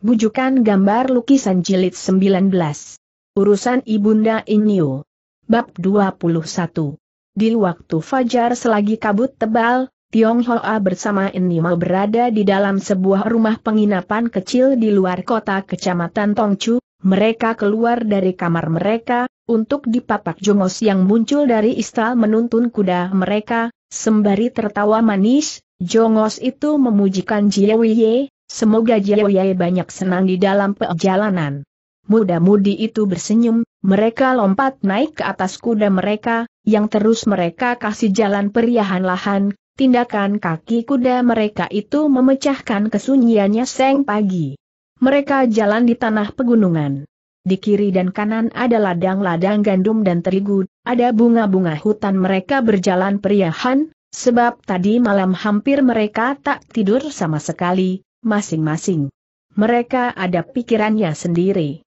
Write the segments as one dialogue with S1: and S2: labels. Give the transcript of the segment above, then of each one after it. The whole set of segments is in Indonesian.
S1: Bujukan gambar lukisan jilid 19. Urusan Ibunda Inyo. Bab 21. Di waktu fajar selagi kabut tebal, Tionghoa bersama Inyo berada di dalam sebuah rumah penginapan kecil di luar kota kecamatan Tongchu. mereka keluar dari kamar mereka, untuk dipapak jongos yang muncul dari istal menuntun kuda mereka, sembari tertawa manis, jongos itu memujikan Jiewiye, Semoga Jiaoye banyak senang di dalam perjalanan. Muda-mudi itu bersenyum, mereka lompat naik ke atas kuda mereka, yang terus mereka kasih jalan periahan lahan, tindakan kaki kuda mereka itu memecahkan kesunyiannya seng pagi. Mereka jalan di tanah pegunungan. Di kiri dan kanan ada ladang-ladang gandum dan terigu, ada bunga-bunga hutan mereka berjalan periahan, sebab tadi malam hampir mereka tak tidur sama sekali, masing-masing. Mereka ada pikirannya sendiri.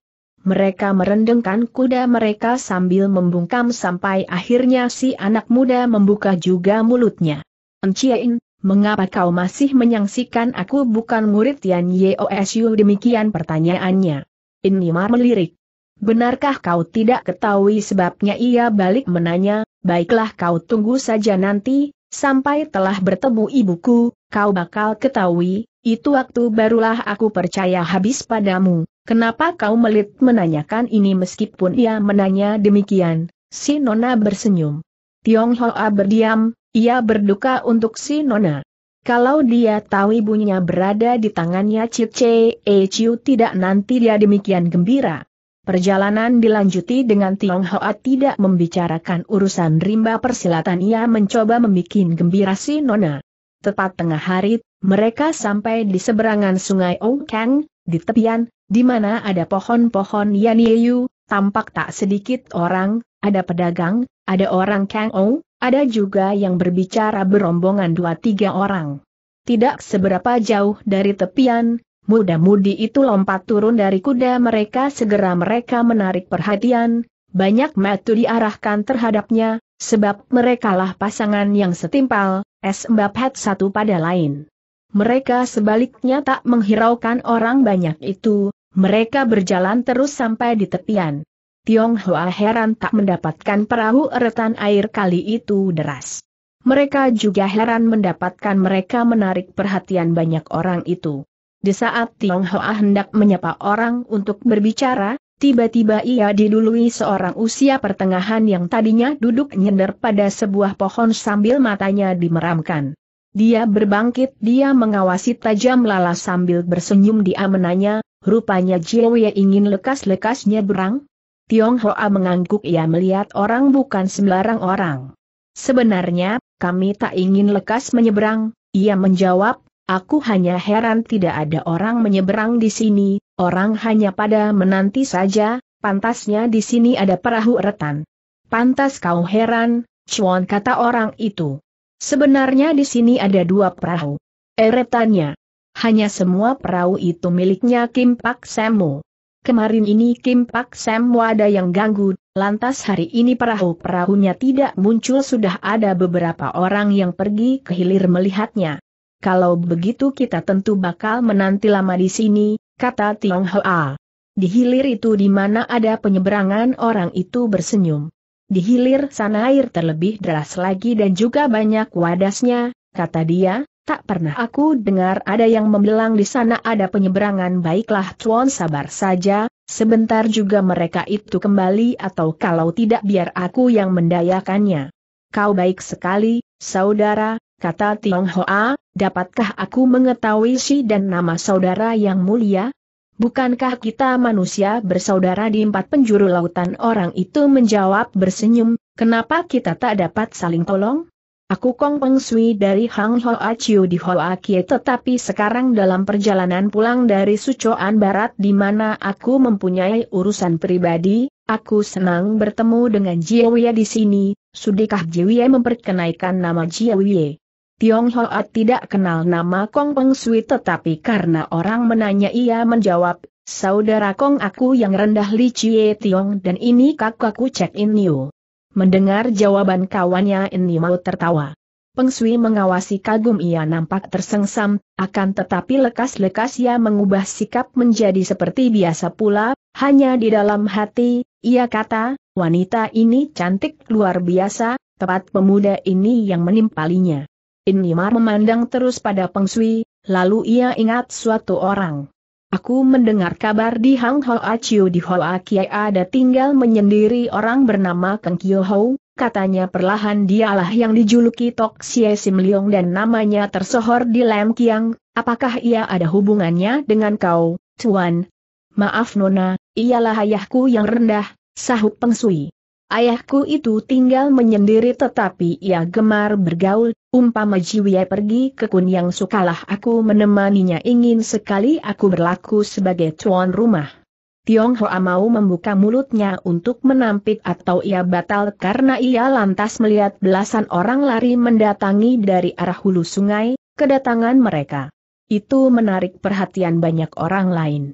S1: Mereka merendengkan kuda mereka sambil membungkam sampai akhirnya si anak muda membuka juga mulutnya. Enciein, mengapa kau masih menyangsikan aku bukan murid Yan Yeosu demikian pertanyaannya. Inimar melirik. Benarkah kau tidak ketahui sebabnya ia balik menanya, baiklah kau tunggu saja nanti, sampai telah bertemu ibuku, kau bakal ketahui, itu waktu barulah aku percaya habis padamu. Kenapa kau melit menanyakan ini meskipun ia menanya demikian? Si Nona bersenyum. Tiong Hoa berdiam, ia berduka untuk si Nona. Kalau dia tahu ibunya berada di tangannya Che, E Chiu tidak nanti dia demikian gembira. Perjalanan dilanjuti dengan Tiong Hoa tidak membicarakan urusan rimba persilatan ia mencoba membuat gembira si Nona. Tepat tengah hari, mereka sampai di seberangan sungai Ong Kang, di tepian, di mana ada pohon-pohon Yan Yeyu, tampak tak sedikit orang, ada pedagang, ada orang Kang Ong, ada juga yang berbicara berombongan dua tiga orang. Tidak seberapa jauh dari tepian, muda-mudi itu lompat turun dari kuda mereka segera mereka menarik perhatian, banyak metu diarahkan terhadapnya, sebab merekalah pasangan yang setimpal, es hat satu pada lain. Mereka sebaliknya tak menghiraukan orang banyak itu, mereka berjalan terus sampai di tepian. Tionghoa heran tak mendapatkan perahu eretan air kali itu deras. Mereka juga heran mendapatkan mereka menarik perhatian banyak orang itu. Di saat Tionghoa hendak menyapa orang untuk berbicara, Tiba-tiba ia didului seorang usia pertengahan yang tadinya duduk nyender pada sebuah pohon sambil matanya dimeramkan. Dia berbangkit, dia mengawasi tajam lala sambil bersenyum dia menanya, rupanya Jiwe ingin lekas lekasnya berang? Tiong Hoa mengangguk ia melihat orang bukan sembarang orang. Sebenarnya, kami tak ingin lekas menyeberang, ia menjawab, aku hanya heran tidak ada orang menyeberang di sini, Orang hanya pada menanti saja, pantasnya di sini ada perahu retan. Pantas kau heran, cuan kata orang itu. Sebenarnya di sini ada dua perahu. Eretannya. Eh, hanya semua perahu itu miliknya Kim Pak Semu. Kemarin ini Kim Pak Semu ada yang ganggu, lantas hari ini perahu-perahunya tidak muncul sudah ada beberapa orang yang pergi ke hilir melihatnya. Kalau begitu kita tentu bakal menanti lama di sini, kata Tiong Hoa. Di hilir itu di mana ada penyeberangan orang itu bersenyum. Di hilir sana air terlebih deras lagi dan juga banyak wadasnya, kata dia, tak pernah aku dengar ada yang membelang di sana ada penyeberangan baiklah Tuan sabar saja, sebentar juga mereka itu kembali atau kalau tidak biar aku yang mendayakannya. Kau baik sekali, saudara, kata Tiong Hoa, dapatkah aku mengetahui si dan nama saudara yang mulia? Bukankah kita manusia bersaudara di empat penjuru lautan? Orang itu menjawab bersenyum, kenapa kita tak dapat saling tolong? Aku Kong Peng Sui dari Hang Hoa Chiu di Ho A Kie tetapi sekarang dalam perjalanan pulang dari Sucoan Barat di mana aku mempunyai urusan pribadi, aku senang bertemu dengan Jiawie di sini, sudikah Jiawie memperkenaikan nama Jiawie? Tiong Hoat tidak kenal nama Kong Peng Sui tetapi karena orang menanya ia menjawab, Saudara Kong aku yang rendah Li Chie Tiong dan ini kakakku Cek In Niu. Mendengar jawaban kawannya ini mau tertawa. Peng Sui mengawasi kagum ia nampak tersengsam, akan tetapi lekas-lekas ia mengubah sikap menjadi seperti biasa pula, hanya di dalam hati, ia kata, wanita ini cantik luar biasa, tepat pemuda ini yang menimpalinya. Inimar memandang terus pada Peng Sui, lalu ia ingat suatu orang. Aku mendengar kabar di Hang Ho Achiu di Hoa Kiai ada tinggal menyendiri orang bernama Keng Kyo Ho, katanya perlahan dialah yang dijuluki Tok Xie Sim Leong dan namanya tersohor di Lam Kiang, apakah ia ada hubungannya dengan kau, Tuan? Maaf Nona, ialah ayahku yang rendah, sahut Peng Sui. Ayahku itu tinggal menyendiri tetapi ia gemar bergaul, umpama Jiwie pergi ke kun yang sukalah aku menemaninya ingin sekali aku berlaku sebagai tuan rumah. Tiong Tionghoa mau membuka mulutnya untuk menampik atau ia batal karena ia lantas melihat belasan orang lari mendatangi dari arah hulu sungai, kedatangan mereka. Itu menarik perhatian banyak orang lain.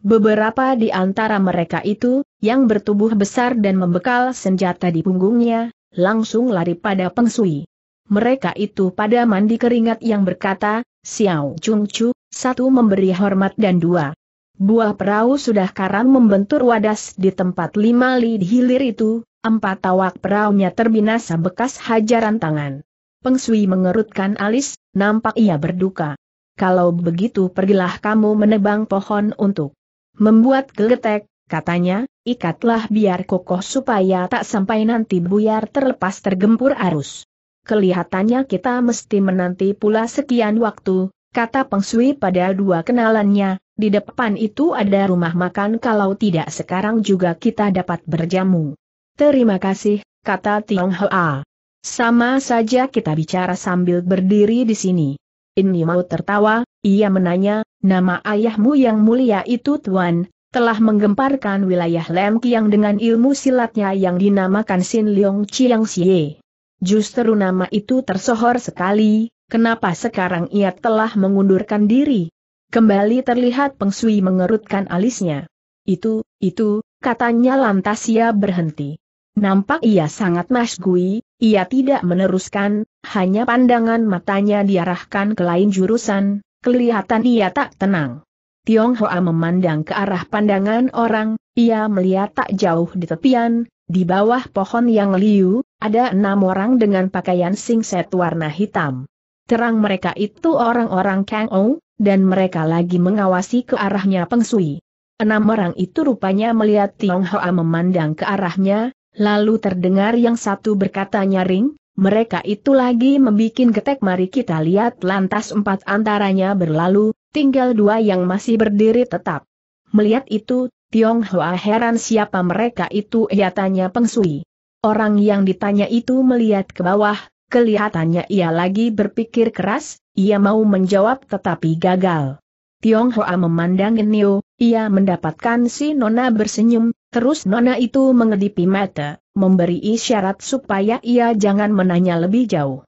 S1: Beberapa di antara mereka itu, yang bertubuh besar dan membekal senjata di punggungnya, langsung lari pada Pengsui. Mereka itu pada mandi keringat yang berkata, Xiao Chung Chu, satu memberi hormat dan dua. Buah perahu sudah karam membentur wadas di tempat lima li hilir itu, empat tawak perahunya terbinasa bekas hajaran tangan. Pengsui mengerutkan alis, nampak ia berduka. Kalau begitu pergilah kamu menebang pohon untuk Membuat geletek, katanya, ikatlah biar kokoh supaya tak sampai nanti buyar terlepas tergempur arus. Kelihatannya kita mesti menanti pula sekian waktu, kata Pengsui pada dua kenalannya, di depan itu ada rumah makan kalau tidak sekarang juga kita dapat berjamu. Terima kasih, kata Tiong Hoa. Sama saja kita bicara sambil berdiri di sini. Ini mau tertawa, ia menanya, nama ayahmu yang mulia itu Tuan, telah menggemparkan wilayah Lem Kiang dengan ilmu silatnya yang dinamakan Sin Leong Chiang Xie. Justru nama itu tersohor sekali, kenapa sekarang ia telah mengundurkan diri? Kembali terlihat Pengsui mengerutkan alisnya. Itu, itu, katanya lantas ia berhenti. Nampak ia sangat masgui, ia tidak meneruskan, hanya pandangan matanya diarahkan ke lain jurusan, kelihatan ia tak tenang. Tiong Hoa memandang ke arah pandangan orang, ia melihat tak jauh di tepian, di bawah pohon yang liu, ada enam orang dengan pakaian singset warna hitam. Terang mereka itu orang-orang Kang Ou, dan mereka lagi mengawasi ke arahnya Peng Sui. Enam orang itu rupanya melihat Tiong Hoa memandang ke arahnya, lalu terdengar yang satu berkata nyaring, mereka itu lagi membikin getek mari kita lihat lantas empat antaranya berlalu, tinggal dua yang masih berdiri tetap. Melihat itu, Tiong Hoa heran siapa mereka itu ia tanya Peng Sui. Orang yang ditanya itu melihat ke bawah, kelihatannya ia lagi berpikir keras, ia mau menjawab tetapi gagal. Tiong Hoa memandang Nio, ia mendapatkan si Nona bersenyum, terus Nona itu mengedipi mata memberi isyarat supaya ia jangan menanya lebih jauh.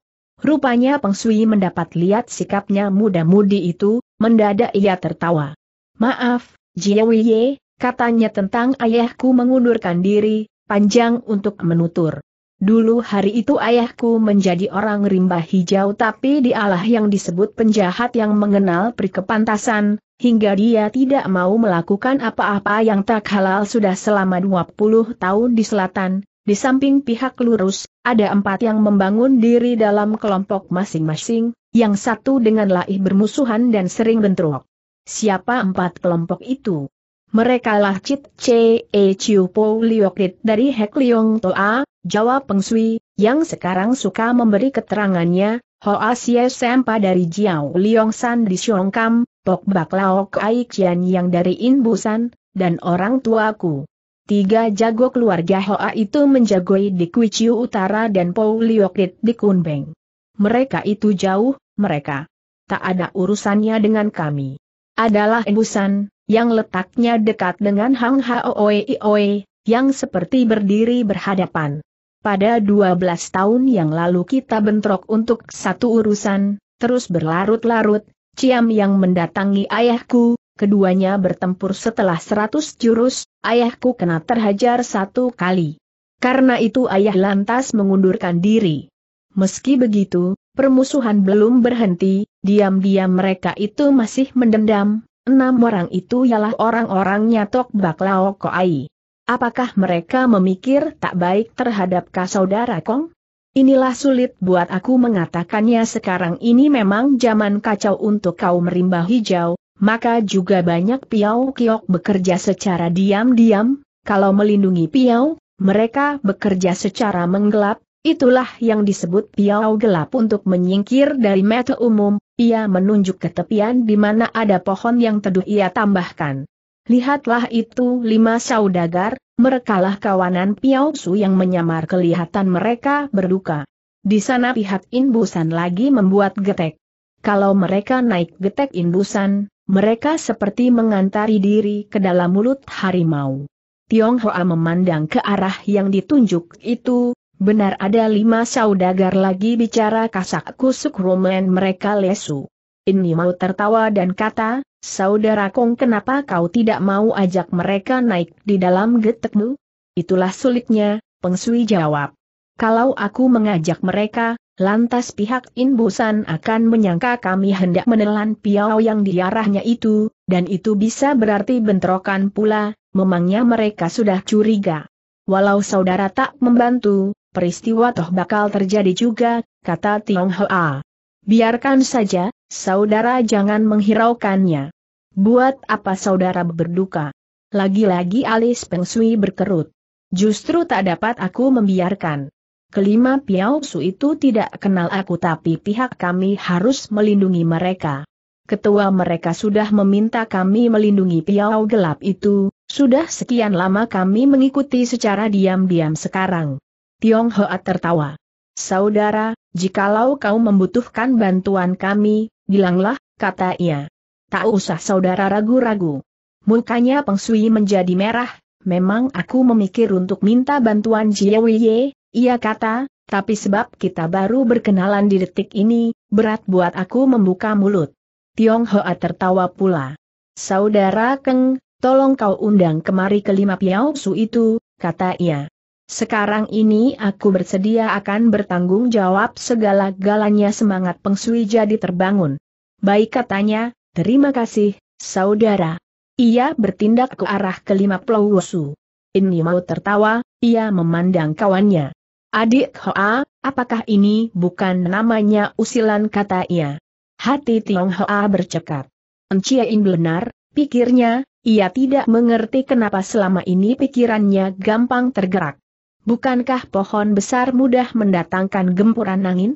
S1: Rupanya Peng Sui mendapat lihat sikapnya muda-mudi itu, mendadak ia tertawa. Maaf, Jiawiye, katanya tentang ayahku mengundurkan diri, panjang untuk menutur. Dulu hari itu ayahku menjadi orang rimba hijau tapi dialah yang disebut penjahat yang mengenal perikepantasan, hingga dia tidak mau melakukan apa-apa yang tak halal sudah selama 20 tahun di selatan, di samping pihak lurus, ada empat yang membangun diri dalam kelompok masing-masing, yang satu dengan laih bermusuhan dan sering bentrok. Siapa empat kelompok itu? Mereka lah Cit C E Chiu Po Liokrit dari Hek Liong Toa, Jawa Pengsui, yang sekarang suka memberi keterangannya, Hoa Sia Sempa dari Jiao Liong San di Siongkam, Pok Bak Laok Ai Qian yang dari In Busan, dan orang tuaku. Tiga jago keluarga Hoa itu menjagoi di Kuiciu Utara dan Pou Liokit di Kunbeng. Mereka itu jauh, mereka. Tak ada urusannya dengan kami. Adalah embusan, yang letaknya dekat dengan Hang Haoeioe, yang seperti berdiri berhadapan. Pada 12 tahun yang lalu kita bentrok untuk satu urusan, terus berlarut-larut, Ciam yang mendatangi ayahku, keduanya bertempur setelah seratus jurus, ayahku kena terhajar satu kali. Karena itu ayah lantas mengundurkan diri. Meski begitu, permusuhan belum berhenti, diam-diam mereka itu masih mendendam, enam orang itu ialah orang-orang nyatok baklao koai. Apakah mereka memikir tak baik terhadap saudara Kong? Inilah sulit buat aku mengatakannya sekarang ini memang zaman kacau untuk kau merimba hijau, maka juga banyak Piau Kiok bekerja secara diam-diam, kalau melindungi Piau, mereka bekerja secara menggelap, itulah yang disebut Piau gelap untuk menyingkir dari metode umum, ia menunjuk ke tepian di mana ada pohon yang teduh ia tambahkan. Lihatlah itu lima saudagar, merekalah kawanan Piau Su yang menyamar kelihatan mereka berduka. Di sana pihak Inbusan lagi membuat getek. Kalau mereka naik getek imbusan, mereka seperti mengantari diri ke dalam mulut harimau. Hoa memandang ke arah yang ditunjuk itu, benar ada lima saudagar lagi bicara kasak kusuk Roman mereka lesu. Ini mau tertawa dan kata, saudara Kong kenapa kau tidak mau ajak mereka naik di dalam getekmu? Itulah sulitnya, Pengsui jawab. Kalau aku mengajak mereka, Lantas pihak Inbusan akan menyangka kami hendak menelan piau yang diarahnya itu, dan itu bisa berarti bentrokan pula, memangnya mereka sudah curiga. Walau saudara tak membantu, peristiwa toh bakal terjadi juga, kata Tionghoa. Biarkan saja, saudara jangan menghiraukannya. Buat apa saudara berduka? Lagi-lagi alis pengsui berkerut. Justru tak dapat aku membiarkan. Kelima Piao Su itu tidak kenal aku tapi pihak kami harus melindungi mereka. Ketua mereka sudah meminta kami melindungi Piao gelap itu, sudah sekian lama kami mengikuti secara diam-diam sekarang. Tiong Hoat tertawa. Saudara, jikalau kau membutuhkan bantuan kami, bilanglah, kata ia. Tak usah saudara ragu-ragu. Mukanya Peng Sui menjadi merah, memang aku memikir untuk minta bantuan Jiawiye, ia kata, tapi sebab kita baru berkenalan di detik ini, berat buat aku membuka mulut. Tiong Hoa tertawa pula. Saudara Keng, tolong kau undang kemari kelima Piao Su itu, kata ia. Sekarang ini aku bersedia akan bertanggung jawab segala galanya semangat pengsui jadi terbangun. Baik katanya, terima kasih, saudara. Ia bertindak ke arah kelima Piao Su. Ini mau tertawa, ia memandang kawannya. Adik Hoa, apakah ini bukan namanya usilan kata ia? Hati Tiong Hoa bercekap. Enciain benar, pikirnya, ia tidak mengerti kenapa selama ini pikirannya gampang tergerak. Bukankah pohon besar mudah mendatangkan gempuran angin?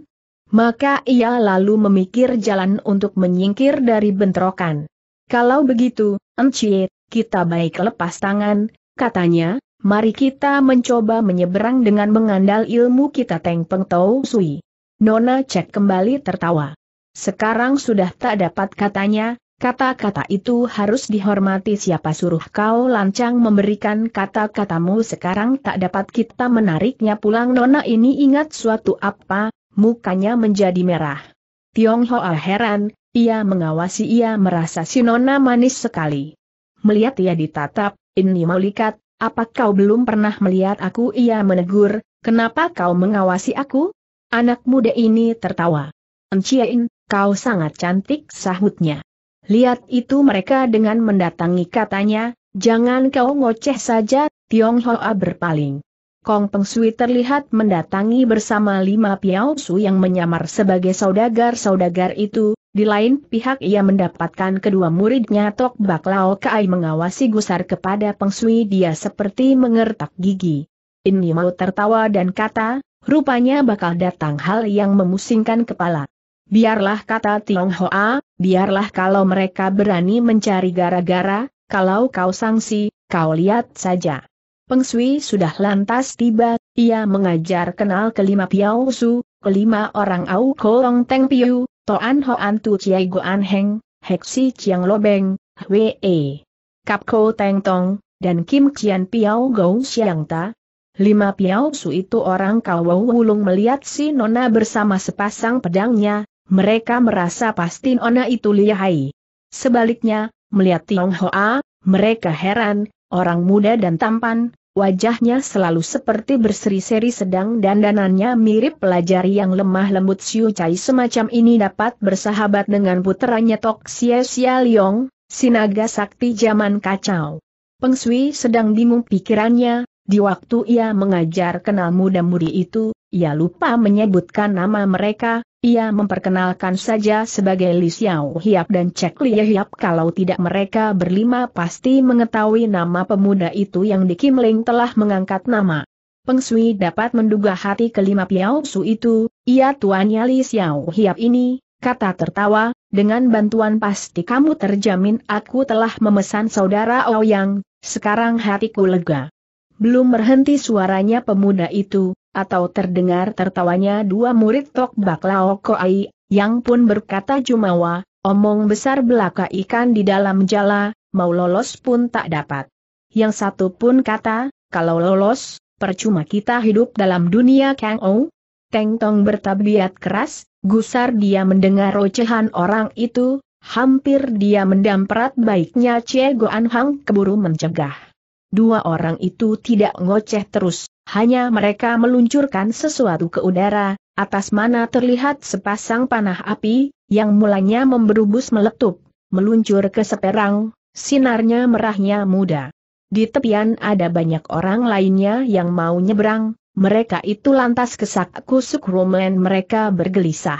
S1: Maka ia lalu memikir jalan untuk menyingkir dari bentrokan. Kalau begitu, Enciet, kita baik lepas tangan, katanya, mari kita mencoba menyeberang dengan mengandal ilmu kita Teng Peng Tau Sui. Nona Cek kembali tertawa. Sekarang sudah tak dapat katanya, kata-kata itu harus dihormati siapa suruh kau lancang memberikan kata-katamu sekarang tak dapat kita menariknya pulang Nona ini ingat suatu apa, mukanya menjadi merah. Tiong Hoa ah, heran, ia mengawasi ia merasa si Nona manis sekali. Melihat ia ditatap, ini melikat, apa kau belum pernah melihat aku? Ia menegur, kenapa kau mengawasi aku? Anak muda ini tertawa. Enciein, kau sangat cantik sahutnya. Lihat itu mereka dengan mendatangi katanya, jangan kau ngoceh saja, Tionghoa berpaling. Kong Peng Sui terlihat mendatangi bersama lima piausu yang menyamar sebagai saudagar-saudagar itu, di lain pihak ia mendapatkan kedua muridnya Tok Bak Lao Kai mengawasi gusar kepada Pengsui dia seperti mengertak gigi. Ini mau tertawa dan kata, rupanya bakal datang hal yang memusingkan kepala. Biarlah kata Tionghoa, biarlah kalau mereka berani mencari gara-gara, kalau kau sangsi, kau lihat saja. Pengsui sudah lantas tiba, ia mengajar kenal kelima Piao Su, kelima orang Au Kolong Teng Piu, Toan Hoan Tu Chiai Goan Heng, Heksi Chiang Lobeng, Hwe E. Kap Ko Teng Tong, dan Kim Chian Piao Gou Siang Ta. Lima Piao Su itu orang Kawau Wulung melihat si Nona bersama sepasang pedangnya, mereka merasa pasti Nona itu lihai. Sebaliknya, melihat Tiong Hoa, mereka heran, orang muda dan tampan, Wajahnya selalu seperti berseri-seri sedang dan dandanannya mirip pelajari yang lemah lembut Siu Chai semacam ini dapat bersahabat dengan puteranya Tok Xie Xia Liong, sinaga sakti zaman kacau. Peng Sui sedang bingung pikirannya, di waktu ia mengajar kenal muda-mudi itu, ia lupa menyebutkan nama mereka, ia memperkenalkan saja sebagai Li Xiao Hiap dan Cek Li Hiap kalau tidak mereka berlima pasti mengetahui nama pemuda itu yang di Kim Ling telah mengangkat nama. Peng Sui dapat menduga hati kelima Piao Su itu, ia tuannya Li Xiao Hiap ini, kata tertawa, dengan bantuan pasti kamu terjamin aku telah memesan saudara Ouyang, sekarang hatiku lega. Belum berhenti suaranya pemuda itu, atau terdengar tertawanya dua murid Tok Bak Lao Koai, yang pun berkata Jumawa, omong besar belaka ikan di dalam jala, mau lolos pun tak dapat. Yang satu pun kata, kalau lolos, percuma kita hidup dalam dunia Kang Ou. Teng Tong bertabiat keras, gusar dia mendengar ocehan orang itu, hampir dia mendamprat baiknya Cie Goan Hang keburu mencegah. Dua orang itu tidak ngoceh terus, hanya mereka meluncurkan sesuatu ke udara, atas mana terlihat sepasang panah api, yang mulanya memberubus meletup, meluncur ke seperang, sinarnya merahnya muda. Di tepian ada banyak orang lainnya yang mau nyebrang, mereka itu lantas kesak kusuk roman mereka bergelisah.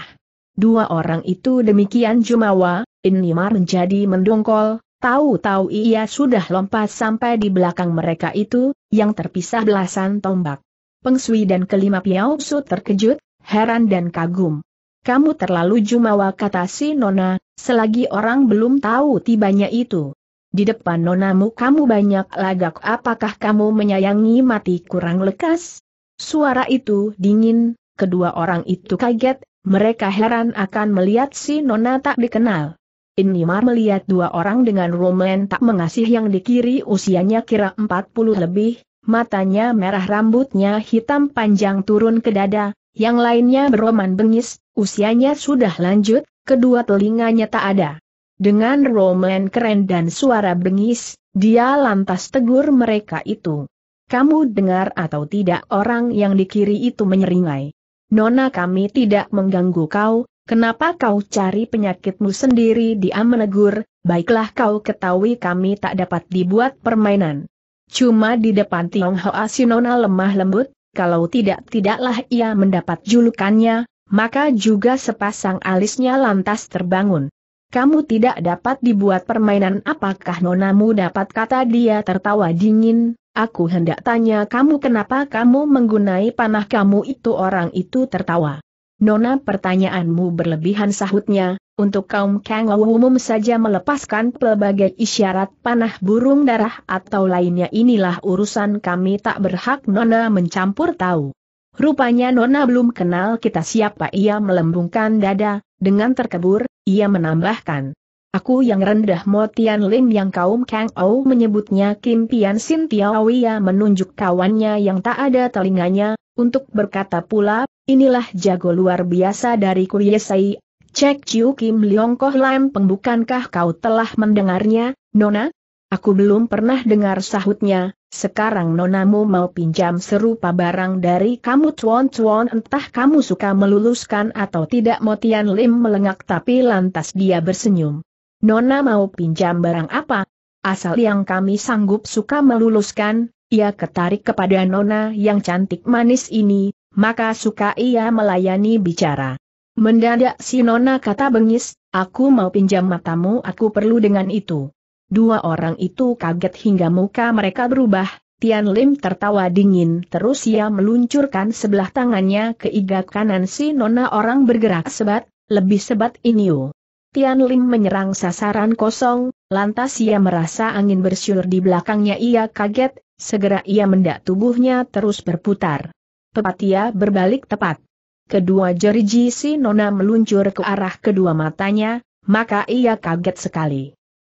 S1: Dua orang itu demikian jumawa, Inimar menjadi mendongkol, tahu-tahu ia sudah lompat sampai di belakang mereka itu, yang terpisah belasan tombak. Peng Sui dan kelima Piao Su terkejut, heran dan kagum. Kamu terlalu jumawa kata si Nona, selagi orang belum tahu tibanya itu. Di depan Nonamu kamu banyak lagak apakah kamu menyayangi mati kurang lekas? Suara itu dingin, kedua orang itu kaget, mereka heran akan melihat si Nona tak dikenal. Inimar melihat dua orang dengan Roman tak mengasih yang di kiri usianya kira 40 lebih, matanya merah rambutnya hitam panjang turun ke dada, yang lainnya beroman bengis, usianya sudah lanjut, kedua telinganya tak ada. Dengan Roman keren dan suara bengis, dia lantas tegur mereka itu. Kamu dengar atau tidak orang yang di kiri itu menyeringai. Nona kami tidak mengganggu kau, Kenapa kau cari penyakitmu sendiri? Dia menegur, baiklah kau ketahui kami tak dapat dibuat permainan. Cuma di depan Tionghoa Sinona lemah lembut, kalau tidak tidaklah ia mendapat julukannya, maka juga sepasang alisnya lantas terbangun. Kamu tidak dapat dibuat permainan apakah nonamu dapat kata dia tertawa dingin, aku hendak tanya kamu kenapa kamu menggunai panah kamu itu orang itu tertawa. Nona pertanyaanmu berlebihan sahutnya, untuk kaum Kang umum saja melepaskan pelbagai isyarat panah burung darah atau lainnya inilah urusan kami tak berhak Nona mencampur tahu. Rupanya Nona belum kenal kita siapa ia melembungkan dada, dengan terkebur, ia menambahkan. Aku yang rendah Mo Tian Lim yang kaum Kang Ou menyebutnya Kim Pian Sin Tiawia menunjuk kawannya yang tak ada telinganya, untuk berkata pula, inilah jago luar biasa dari Kuriesai. Cek Chiu Kim Leong Koh Lam Peng bukankah kau telah mendengarnya, Nona? Aku belum pernah dengar sahutnya, sekarang nonamu mau pinjam serupa barang dari kamu Tuan Tuan entah kamu suka meluluskan atau tidak Motian Lim melengak tapi lantas dia bersenyum. Nona mau pinjam barang apa? Asal yang kami sanggup suka meluluskan, ia ketarik kepada nona yang cantik manis ini, maka suka ia melayani bicara. Mendadak si nona kata bengis, aku mau pinjam matamu aku perlu dengan itu. Dua orang itu kaget hingga muka mereka berubah, Tian Lim tertawa dingin terus ia meluncurkan sebelah tangannya ke iga kanan si nona orang bergerak sebat, lebih sebat inio. Oh. Tian Lim menyerang sasaran kosong, lantas ia merasa angin bersiul di belakangnya ia kaget, Segera ia mendak tubuhnya terus berputar. Pepatia berbalik tepat. Kedua jari si Nona meluncur ke arah kedua matanya, maka ia kaget sekali.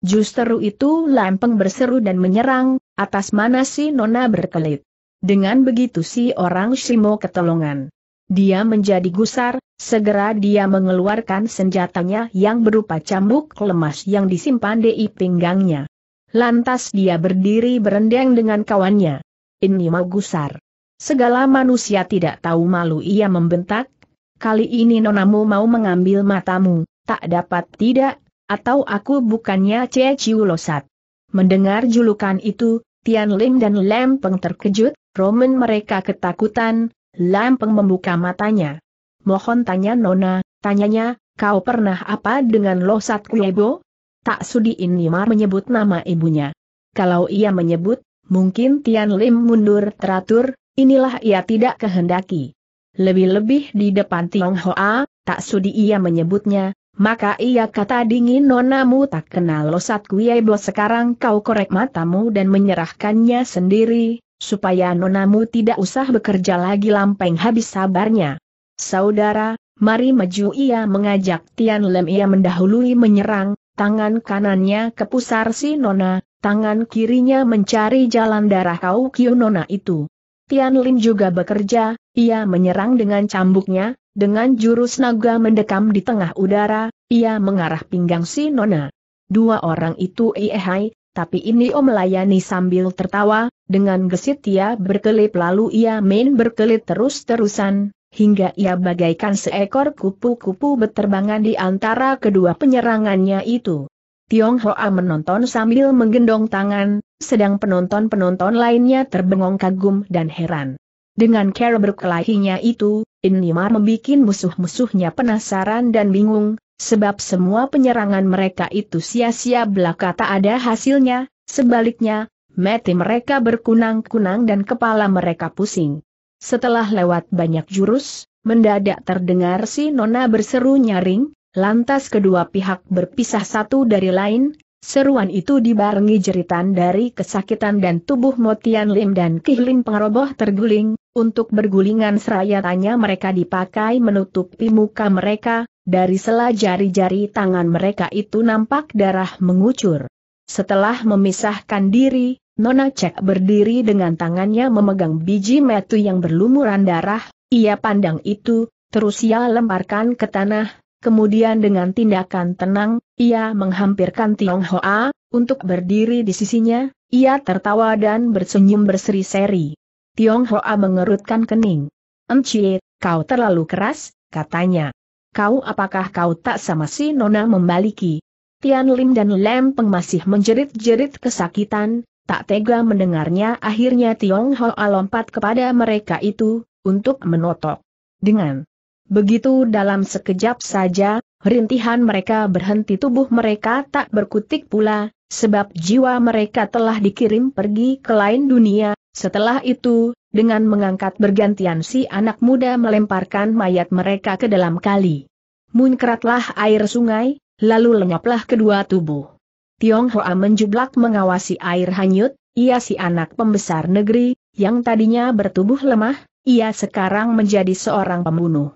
S1: Justru itu Lampeng berseru dan menyerang, atas mana si Nona berkelit. Dengan begitu si orang Shimo ketolongan. Dia menjadi gusar, segera dia mengeluarkan senjatanya yang berupa cambuk lemas yang disimpan di pinggangnya. Lantas dia berdiri berendeng dengan kawannya. Ini mau gusar. Segala manusia tidak tahu malu ia membentak. Kali ini nonamu mau mengambil matamu, tak dapat tidak, atau aku bukannya Ceciu Losat. Mendengar julukan itu, Tian Ling dan Lempeng terkejut, Roman mereka ketakutan, Lempeng membuka matanya. Mohon tanya Nona, tanyanya, kau pernah apa dengan Losat Kuebo? Tak sudi mar menyebut nama ibunya. Kalau ia menyebut, mungkin Tian Lim mundur teratur, inilah ia tidak kehendaki. Lebih-lebih di depan Tiong Hoa, tak sudi ia menyebutnya, maka ia kata dingin nonamu tak kenal losat Bos sekarang kau korek matamu dan menyerahkannya sendiri, supaya nonamu tidak usah bekerja lagi lampeng habis sabarnya. Saudara, mari maju ia mengajak Tian Lim ia mendahului menyerang, tangan kanannya ke pusar si Nona, tangan kirinya mencari jalan darah kau Nona itu. Tian Lin juga bekerja, ia menyerang dengan cambuknya, dengan jurus naga mendekam di tengah udara, ia mengarah pinggang si Nona. Dua orang itu ihai, tapi ini Om layani sambil tertawa, dengan gesit ia berkelip lalu ia main berkelip terus-terusan, hingga ia bagaikan seekor kupu-kupu beterbangan di antara kedua penyerangannya itu. Tiong Hoa menonton sambil menggendong tangan, sedang penonton-penonton lainnya terbengong kagum dan heran. Dengan cara berkelahinya itu, Inimar membuat musuh-musuhnya penasaran dan bingung, sebab semua penyerangan mereka itu sia-sia belaka tak ada hasilnya, sebaliknya, mati mereka berkunang-kunang dan kepala mereka pusing. Setelah lewat banyak jurus, mendadak terdengar si Nona berseru nyaring, lantas kedua pihak berpisah satu dari lain, seruan itu dibarengi jeritan dari kesakitan dan tubuh Motian Lim dan Kihlim Pengroboh terguling, untuk bergulingan seraya tanya mereka dipakai menutupi muka mereka, dari sela jari-jari tangan mereka itu nampak darah mengucur. Setelah memisahkan diri, Nona Cek berdiri dengan tangannya memegang biji metu yang berlumuran darah, ia pandang itu, terus ia lemparkan ke tanah, kemudian dengan tindakan tenang, ia menghampirkan Tiong Hoa, untuk berdiri di sisinya, ia tertawa dan bersenyum berseri-seri. Tiong Hoa mengerutkan kening. Encik, kau terlalu keras, katanya. Kau apakah kau tak sama si Nona membaliki? Tian Lim dan Lem Peng masih menjerit-jerit kesakitan, Tak tega mendengarnya akhirnya Tiong Hoa lompat kepada mereka itu, untuk menotok. Dengan begitu dalam sekejap saja, rintihan mereka berhenti tubuh mereka tak berkutik pula, sebab jiwa mereka telah dikirim pergi ke lain dunia, setelah itu, dengan mengangkat bergantian si anak muda melemparkan mayat mereka ke dalam kali. Munkratlah air sungai, lalu lenyaplah kedua tubuh. Tiong Hoa menjublak mengawasi air hanyut, ia si anak pembesar negeri, yang tadinya bertubuh lemah, ia sekarang menjadi seorang pembunuh.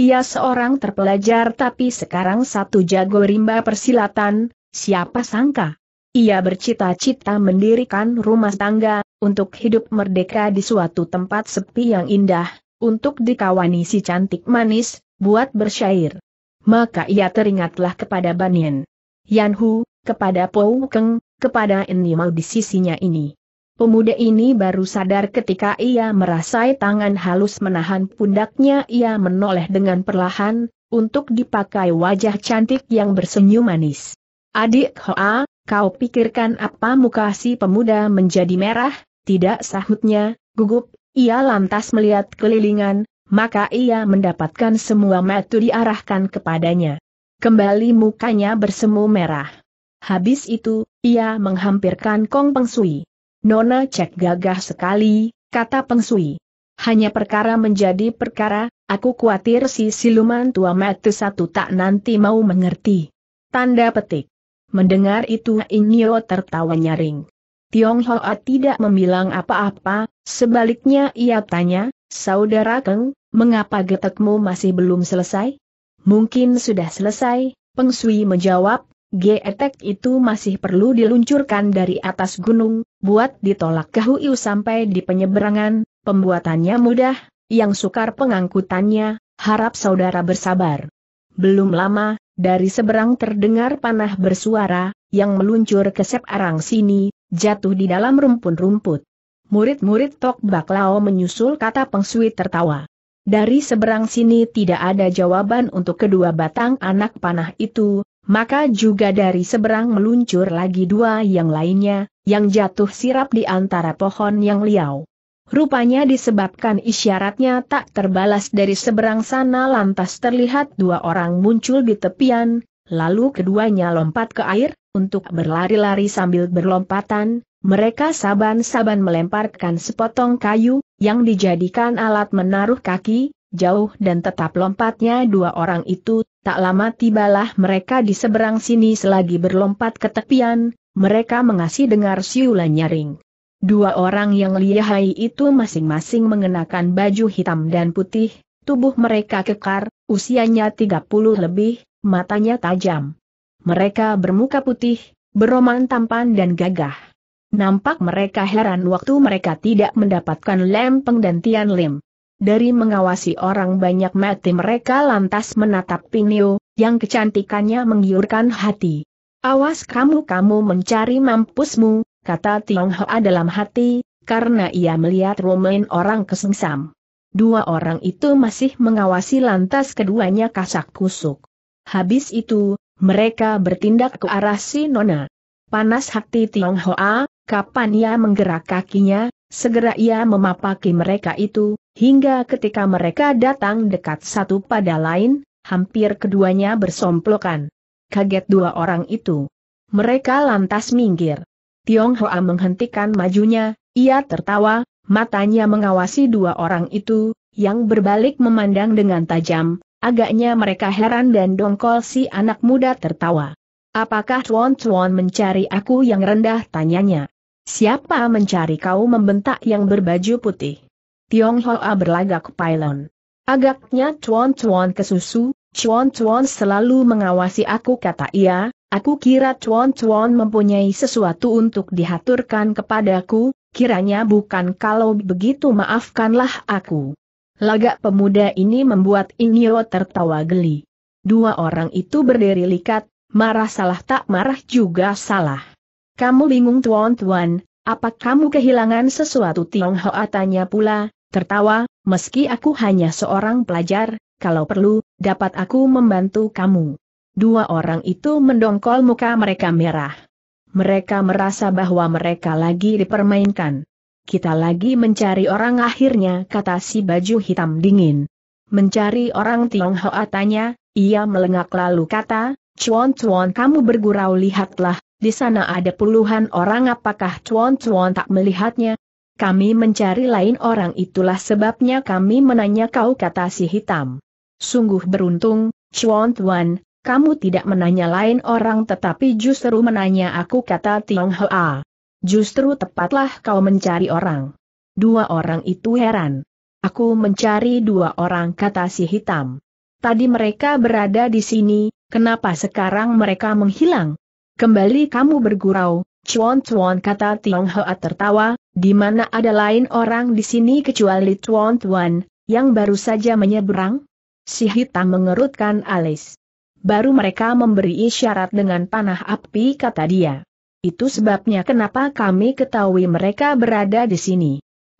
S1: Ia seorang terpelajar tapi sekarang satu jago rimba persilatan, siapa sangka. Ia bercita-cita mendirikan rumah tangga, untuk hidup merdeka di suatu tempat sepi yang indah, untuk dikawani si cantik manis, buat bersyair. Maka ia teringatlah kepada Banyan. Hu kepada Pou Keng, kepada Enimau di sisinya ini. Pemuda ini baru sadar ketika ia merasai tangan halus menahan pundaknya ia menoleh dengan perlahan, untuk dipakai wajah cantik yang bersenyum manis. Adik Hoa, kau pikirkan apa muka si pemuda menjadi merah, tidak sahutnya, gugup, ia lantas melihat kelilingan, maka ia mendapatkan semua mata diarahkan kepadanya. Kembali mukanya bersemu merah. Habis itu, ia menghampirkan Kong Pengsui. Nona Cek gagah sekali, kata Pengsui. Hanya perkara menjadi perkara, aku khawatir si siluman tua mati satu tak nanti mau mengerti. Tanda petik. Mendengar itu Inyo tertawa nyaring. Tiong Hoa tidak membilang apa-apa, sebaliknya ia tanya, Saudara Keng, mengapa getekmu masih belum selesai? Mungkin sudah selesai, Peng Sui menjawab, Geetek itu masih perlu diluncurkan dari atas gunung, buat ditolak ke Huiu sampai di penyeberangan, pembuatannya mudah, yang sukar pengangkutannya, harap saudara bersabar. Belum lama, dari seberang terdengar panah bersuara, yang meluncur ke sep arang sini, jatuh di dalam rumpun-rumput. Murid-murid Tok Baklao menyusul kata pengsuit tertawa. Dari seberang sini tidak ada jawaban untuk kedua batang anak panah itu, maka juga dari seberang meluncur lagi dua yang lainnya, yang jatuh sirap di antara pohon yang liau. Rupanya disebabkan isyaratnya tak terbalas dari seberang sana lantas terlihat dua orang muncul di tepian, lalu keduanya lompat ke air, untuk berlari-lari sambil berlompatan, mereka saban-saban melemparkan sepotong kayu, yang dijadikan alat menaruh kaki, jauh dan tetap lompatnya dua orang itu, Tak lama tibalah mereka di seberang sini selagi berlompat ke tepian, mereka mengasih dengar siulan nyaring. Dua orang yang lihai itu masing-masing mengenakan baju hitam dan putih, tubuh mereka kekar, usianya 30 lebih, matanya tajam. Mereka bermuka putih, beroman tampan dan gagah. Nampak mereka heran waktu mereka tidak mendapatkan lempeng dan tian lim dari mengawasi orang banyak mati mereka lantas menatap Pinio, yang kecantikannya menggiurkan hati. Awas kamu-kamu mencari mampusmu, kata Tiong Hoa dalam hati, karena ia melihat Romain orang kesengsam. Dua orang itu masih mengawasi lantas keduanya kasak kusuk. Habis itu, mereka bertindak ke arah si Nona. Panas hati Tiong Hoa, kapan ia menggerak kakinya, segera ia memapaki mereka itu, Hingga ketika mereka datang dekat satu pada lain, hampir keduanya bersomplokan. Kaget dua orang itu. Mereka lantas minggir. Tiong Hoa menghentikan majunya, ia tertawa, matanya mengawasi dua orang itu, yang berbalik memandang dengan tajam, agaknya mereka heran dan dongkol si anak muda tertawa. Apakah Tuan Tuan mencari aku yang rendah tanyanya? Siapa mencari kau membentak yang berbaju putih? Hoa berlagak pailon. Agaknya Chuan Chuan kesusu, Chuan Chuan selalu mengawasi aku kata ia, aku kira Chuan Chuan mempunyai sesuatu untuk dihaturkan kepadaku, kiranya bukan kalau begitu maafkanlah aku. Lagak pemuda ini membuat Inyo tertawa geli. Dua orang itu berdiri likat, marah salah tak marah juga salah. Kamu bingung tuan-tuan, apa kamu kehilangan sesuatu Tionghoa tanya pula, tertawa, meski aku hanya seorang pelajar, kalau perlu, dapat aku membantu kamu. Dua orang itu mendongkol muka mereka merah. Mereka merasa bahwa mereka lagi dipermainkan. Kita lagi mencari orang akhirnya kata si baju hitam dingin. Mencari orang Tionghoa tanya, ia melengak lalu kata, Cuan Cuan kamu bergurau lihatlah, di sana ada puluhan orang apakah Cuan Cuan tak melihatnya, kami mencari lain orang itulah sebabnya kami menanya kau kata si hitam. Sungguh beruntung, Chuan Tuan, kamu tidak menanya lain orang tetapi justru menanya aku kata Tiong Hoa. Justru tepatlah kau mencari orang. Dua orang itu heran. Aku mencari dua orang kata si hitam. Tadi mereka berada di sini, kenapa sekarang mereka menghilang? Kembali kamu bergurau, Chuan cuan kata Tiong Hoa tertawa, di mana ada lain orang di sini kecuali Tuan Tuan, yang baru saja menyeberang? Si hitam mengerutkan alis. Baru mereka memberi isyarat dengan panah api kata dia. Itu sebabnya kenapa kami ketahui mereka berada di sini.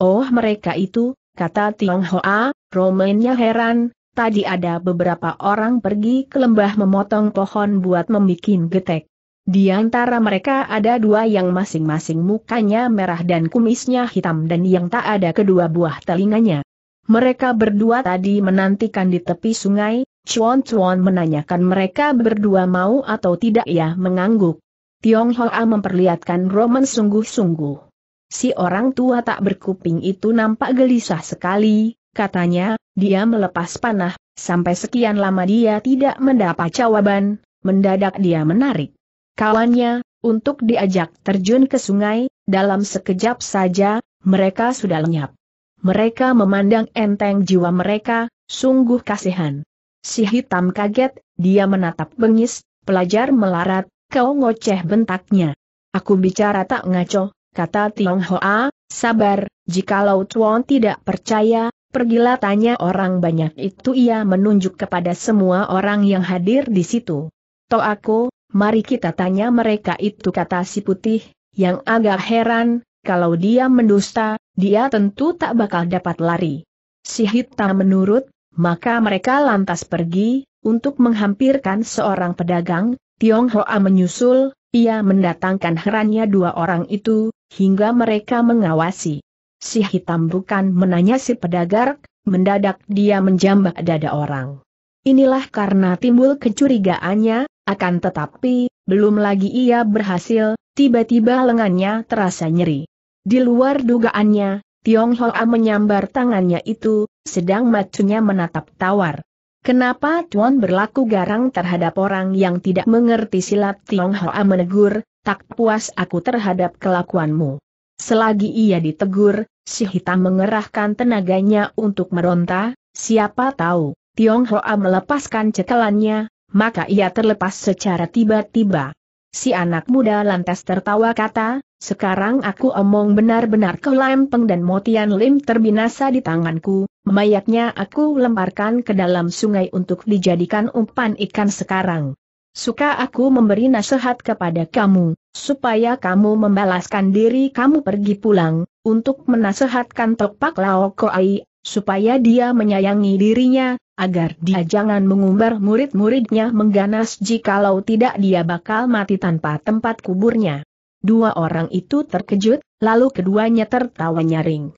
S1: Oh mereka itu, kata Tionghoa, Romainya heran, tadi ada beberapa orang pergi ke lembah memotong pohon buat membuat getek. Di antara mereka ada dua yang masing-masing mukanya merah dan kumisnya hitam dan yang tak ada kedua buah telinganya. Mereka berdua tadi menantikan di tepi sungai, Chuan Chuan menanyakan mereka berdua mau atau tidak ya mengangguk. Tiong Hoa memperlihatkan Roman sungguh-sungguh. Si orang tua tak berkuping itu nampak gelisah sekali, katanya, dia melepas panah, sampai sekian lama dia tidak mendapat jawaban, mendadak dia menarik kawannya, untuk diajak terjun ke sungai, dalam sekejap saja, mereka sudah lenyap. Mereka memandang enteng jiwa mereka, sungguh kasihan. Si hitam kaget, dia menatap bengis, pelajar melarat, kau ngoceh bentaknya. Aku bicara tak ngaco, kata Tiong Hoa, sabar, jikalau Tuan tidak percaya, pergilah tanya orang banyak itu ia menunjuk kepada semua orang yang hadir di situ. To aku, mari kita tanya mereka itu kata si putih, yang agak heran, kalau dia mendusta, dia tentu tak bakal dapat lari. Si hitam menurut, maka mereka lantas pergi, untuk menghampirkan seorang pedagang, Tionghoa menyusul, ia mendatangkan herannya dua orang itu, hingga mereka mengawasi. Si hitam bukan menanya si pedagang, mendadak dia menjambak dada orang. Inilah karena timbul kecurigaannya, akan tetapi, belum lagi ia berhasil, tiba-tiba lengannya terasa nyeri. Di luar dugaannya, Tiong Hoa menyambar tangannya itu, sedang matunya menatap tawar. Kenapa Tuan berlaku garang terhadap orang yang tidak mengerti silat Tiong Hoa menegur, tak puas aku terhadap kelakuanmu. Selagi ia ditegur, si hitam mengerahkan tenaganya untuk meronta, siapa tahu, Tiong Hoa melepaskan cekalannya, maka ia terlepas secara tiba-tiba. Si anak muda lantas tertawa kata, sekarang aku omong benar-benar ke Lempeng dan Motian Lim terbinasa di tanganku, mayatnya aku lemparkan ke dalam sungai untuk dijadikan umpan ikan sekarang. Suka aku memberi nasihat kepada kamu, supaya kamu membalaskan diri kamu pergi pulang, untuk menasehatkan Tok Pak Lao Koai, supaya dia menyayangi dirinya, agar dia jangan mengumbar murid-muridnya mengganas jikalau tidak dia bakal mati tanpa tempat kuburnya. Dua orang itu terkejut, lalu keduanya tertawa nyaring.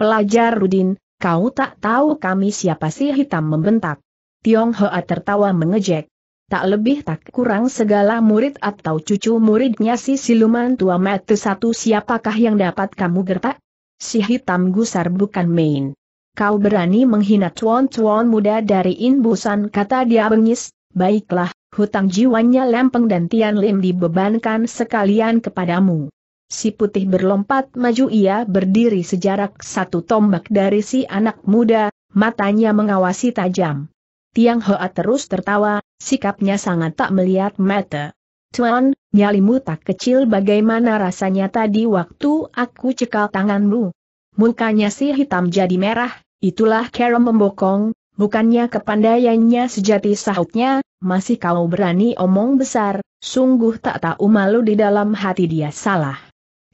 S1: Pelajar Rudin, kau tak tahu kami siapa sih hitam membentak. Tiong Hoa tertawa mengejek. Tak lebih tak kurang segala murid atau cucu muridnya si siluman tua mati satu siapakah yang dapat kamu gertak? Si hitam gusar bukan main kau berani menghina tuan-tuan muda dari Inbusan kata dia bengis, baiklah, hutang jiwanya lempeng dan Tian Lim dibebankan sekalian kepadamu. Si putih berlompat maju ia berdiri sejarak satu tombak dari si anak muda, matanya mengawasi tajam. Tiang Hoa terus tertawa, sikapnya sangat tak melihat mata. Tuan, nyalimu tak kecil bagaimana rasanya tadi waktu aku cekal tanganmu. Mukanya si hitam jadi merah, Itulah Karen membokong, bukannya kepandaiannya sejati sahutnya, masih kau berani omong besar, sungguh tak tahu malu di dalam hati dia salah.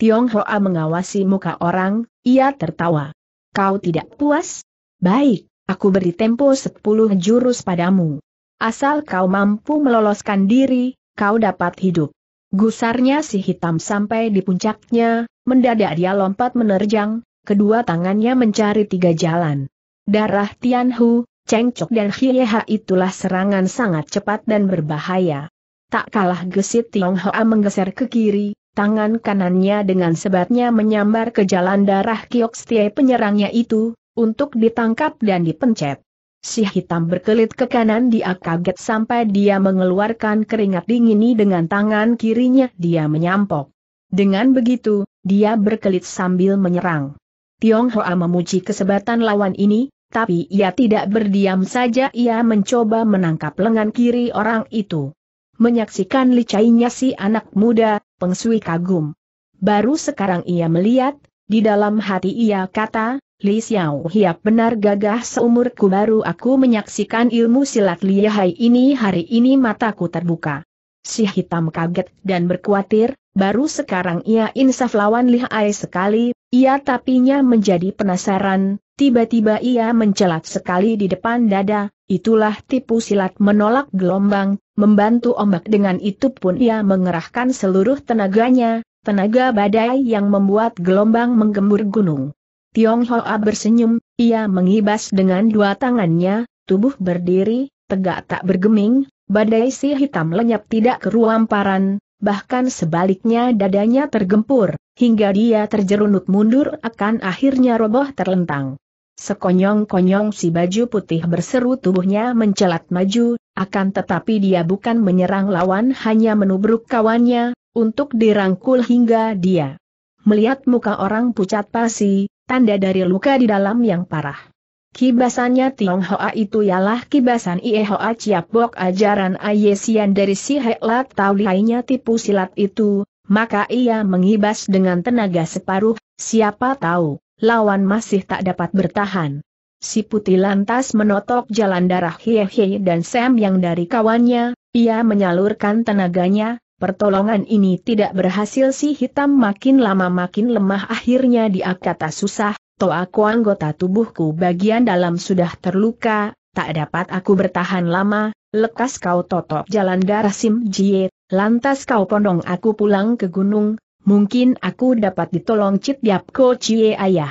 S1: Tiong Hoa mengawasi muka orang, ia tertawa. Kau tidak puas? Baik, aku beri tempo sepuluh jurus padamu. Asal kau mampu meloloskan diri, kau dapat hidup. Gusarnya si hitam sampai di puncaknya, mendadak dia lompat menerjang, kedua tangannya mencari tiga jalan. Darah Tianhu, Cengcok dan Hieha itulah serangan sangat cepat dan berbahaya. Tak kalah gesit Tiong Hoa menggeser ke kiri, tangan kanannya dengan sebatnya menyambar ke jalan darah Kiok penyerangnya itu, untuk ditangkap dan dipencet. Si hitam berkelit ke kanan dia kaget sampai dia mengeluarkan keringat dingin dengan tangan kirinya dia menyampok. Dengan begitu, dia berkelit sambil menyerang. Tiong Hoa memuji kesebatan lawan ini, tapi ia tidak berdiam saja ia mencoba menangkap lengan kiri orang itu. Menyaksikan licainya si anak muda, pengsui kagum. Baru sekarang ia melihat, di dalam hati ia kata, Li Xiao Hiap benar gagah seumurku baru aku menyaksikan ilmu silat lihai ini hari ini mataku terbuka. Si hitam kaget dan berkuatir, baru sekarang ia insaf lawan lihai sekali, ia tapinya menjadi penasaran, tiba-tiba ia mencelat sekali di depan dada, itulah tipu silat menolak gelombang, membantu ombak dengan itu pun ia mengerahkan seluruh tenaganya, tenaga badai yang membuat gelombang menggembur gunung. Tiong Hoa bersenyum, ia mengibas dengan dua tangannya, tubuh berdiri, tegak tak bergeming, badai si hitam lenyap tidak keruamparan, bahkan sebaliknya dadanya tergempur hingga dia terjerunut mundur akan akhirnya roboh terlentang. Sekonyong-konyong si baju putih berseru tubuhnya mencelat maju, akan tetapi dia bukan menyerang lawan hanya menubruk kawannya, untuk dirangkul hingga dia. Melihat muka orang pucat pasi, tanda dari luka di dalam yang parah. Kibasannya Hoa itu ialah kibasan Iehoa Bok ajaran Ayesian dari si Tau Tauliainya tipu silat itu, maka ia mengibas dengan tenaga separuh, siapa tahu, lawan masih tak dapat bertahan. Si putih lantas menotok jalan darah Hiehe dan Sam yang dari kawannya, ia menyalurkan tenaganya, pertolongan ini tidak berhasil si hitam makin lama makin lemah akhirnya dia kata susah, toh aku anggota tubuhku bagian dalam sudah terluka, tak dapat aku bertahan lama, Lekas kau totok jalan darah Sim Jie, lantas kau pondong aku pulang ke gunung, mungkin aku dapat ditolong Cip Yap Ko Cie ayah.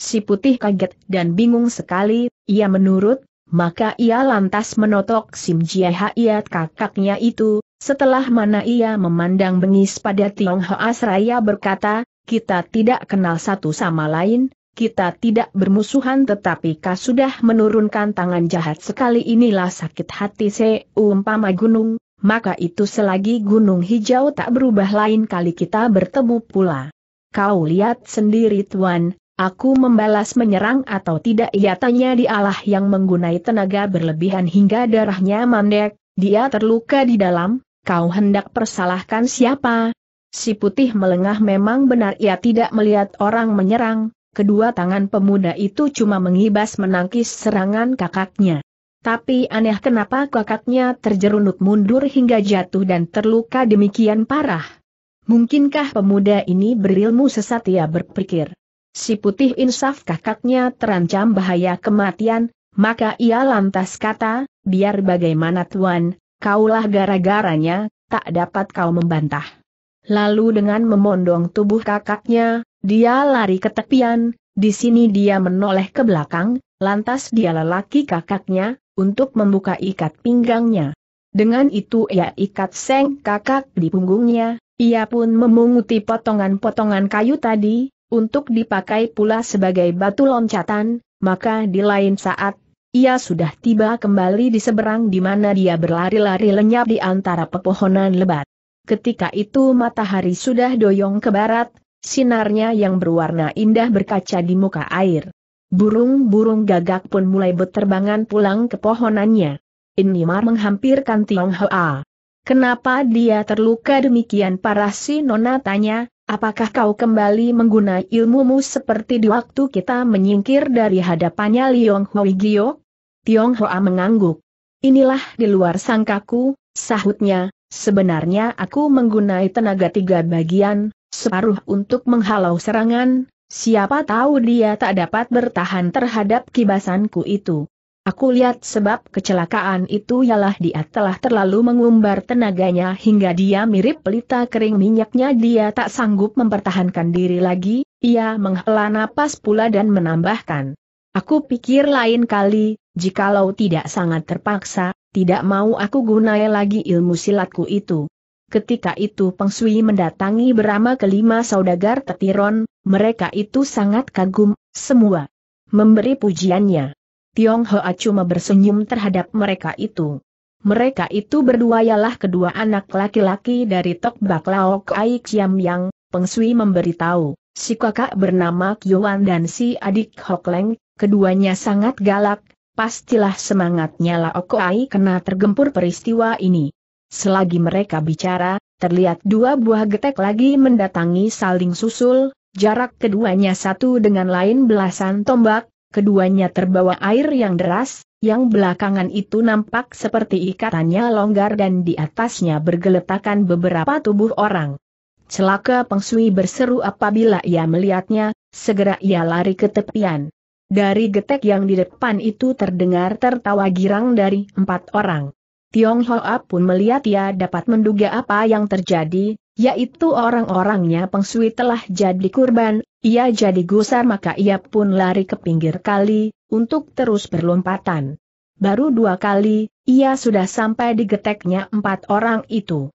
S1: Si putih kaget dan bingung sekali, ia menurut, maka ia lantas menotok Sim Jie Haiat kakaknya itu, setelah mana ia memandang bengis pada Tiong Hoa Seraya berkata, kita tidak kenal satu sama lain, kita tidak bermusuhan tetapi kau sudah menurunkan tangan jahat sekali inilah sakit hati seumpama gunung, maka itu selagi gunung hijau tak berubah lain kali kita bertemu pula. Kau lihat sendiri tuan, aku membalas menyerang atau tidak ia tanya di Allah yang menggunai tenaga berlebihan hingga darahnya mandek, dia terluka di dalam, kau hendak persalahkan siapa? Si putih melengah memang benar ia tidak melihat orang menyerang, kedua tangan pemuda itu cuma mengibas menangkis serangan kakaknya. Tapi aneh kenapa kakaknya terjerunut mundur hingga jatuh dan terluka demikian parah. Mungkinkah pemuda ini berilmu sesat ia berpikir. Si putih insaf kakaknya terancam bahaya kematian, maka ia lantas kata, biar bagaimana tuan, kaulah gara-garanya, tak dapat kau membantah. Lalu dengan memondong tubuh kakaknya, dia lari ke tepian, di sini dia menoleh ke belakang, lantas dia lelaki kakaknya, untuk membuka ikat pinggangnya. Dengan itu ia ikat seng kakak di punggungnya, ia pun memunguti potongan-potongan kayu tadi, untuk dipakai pula sebagai batu loncatan, maka di lain saat, ia sudah tiba kembali di seberang di mana dia berlari-lari lenyap di antara pepohonan lebat. Ketika itu matahari sudah doyong ke barat, Sinarnya yang berwarna indah berkaca di muka air. Burung-burung gagak pun mulai berterbangan pulang ke pohonannya. Inimar menghampirkan Tionghoa. Kenapa dia terluka demikian parah si Nona tanya, apakah kau kembali menggunakan ilmumu seperti di waktu kita menyingkir dari hadapannya Liong Hui Gio? Tionghoa mengangguk. Inilah di luar sangkaku, sahutnya, sebenarnya aku menggunakan tenaga tiga bagian, separuh untuk menghalau serangan, siapa tahu dia tak dapat bertahan terhadap kibasanku itu. Aku lihat sebab kecelakaan itu ialah dia telah terlalu mengumbar tenaganya hingga dia mirip pelita kering minyaknya dia tak sanggup mempertahankan diri lagi, ia menghela napas pula dan menambahkan. Aku pikir lain kali, jikalau tidak sangat terpaksa, tidak mau aku gunai lagi ilmu silatku itu. Ketika itu Peng Sui mendatangi berama kelima saudagar Tetiron, mereka itu sangat kagum, semua. Memberi pujiannya. Tiong Hoa cuma bersenyum terhadap mereka itu. Mereka itu berdua ialah kedua anak laki-laki dari Tok Bak Lao Kai Chiam Yang, Peng Sui memberitahu, si kakak bernama Kyuan dan si adik Hok Leng, keduanya sangat galak, pastilah semangatnya Lao Kai kena tergempur peristiwa ini. Selagi mereka bicara, terlihat dua buah getek lagi mendatangi saling susul, jarak keduanya satu dengan lain belasan tombak, keduanya terbawa air yang deras, yang belakangan itu nampak seperti ikatannya longgar dan di atasnya bergeletakan beberapa tubuh orang. Celaka Pengsui berseru apabila ia melihatnya, segera ia lari ke tepian. Dari getek yang di depan itu terdengar tertawa girang dari empat orang. Tiong Hoa pun melihat ia dapat menduga apa yang terjadi, yaitu orang-orangnya Sui telah jadi kurban, ia jadi gusar maka ia pun lari ke pinggir kali, untuk terus berlompatan. Baru dua kali, ia sudah sampai di geteknya empat orang itu.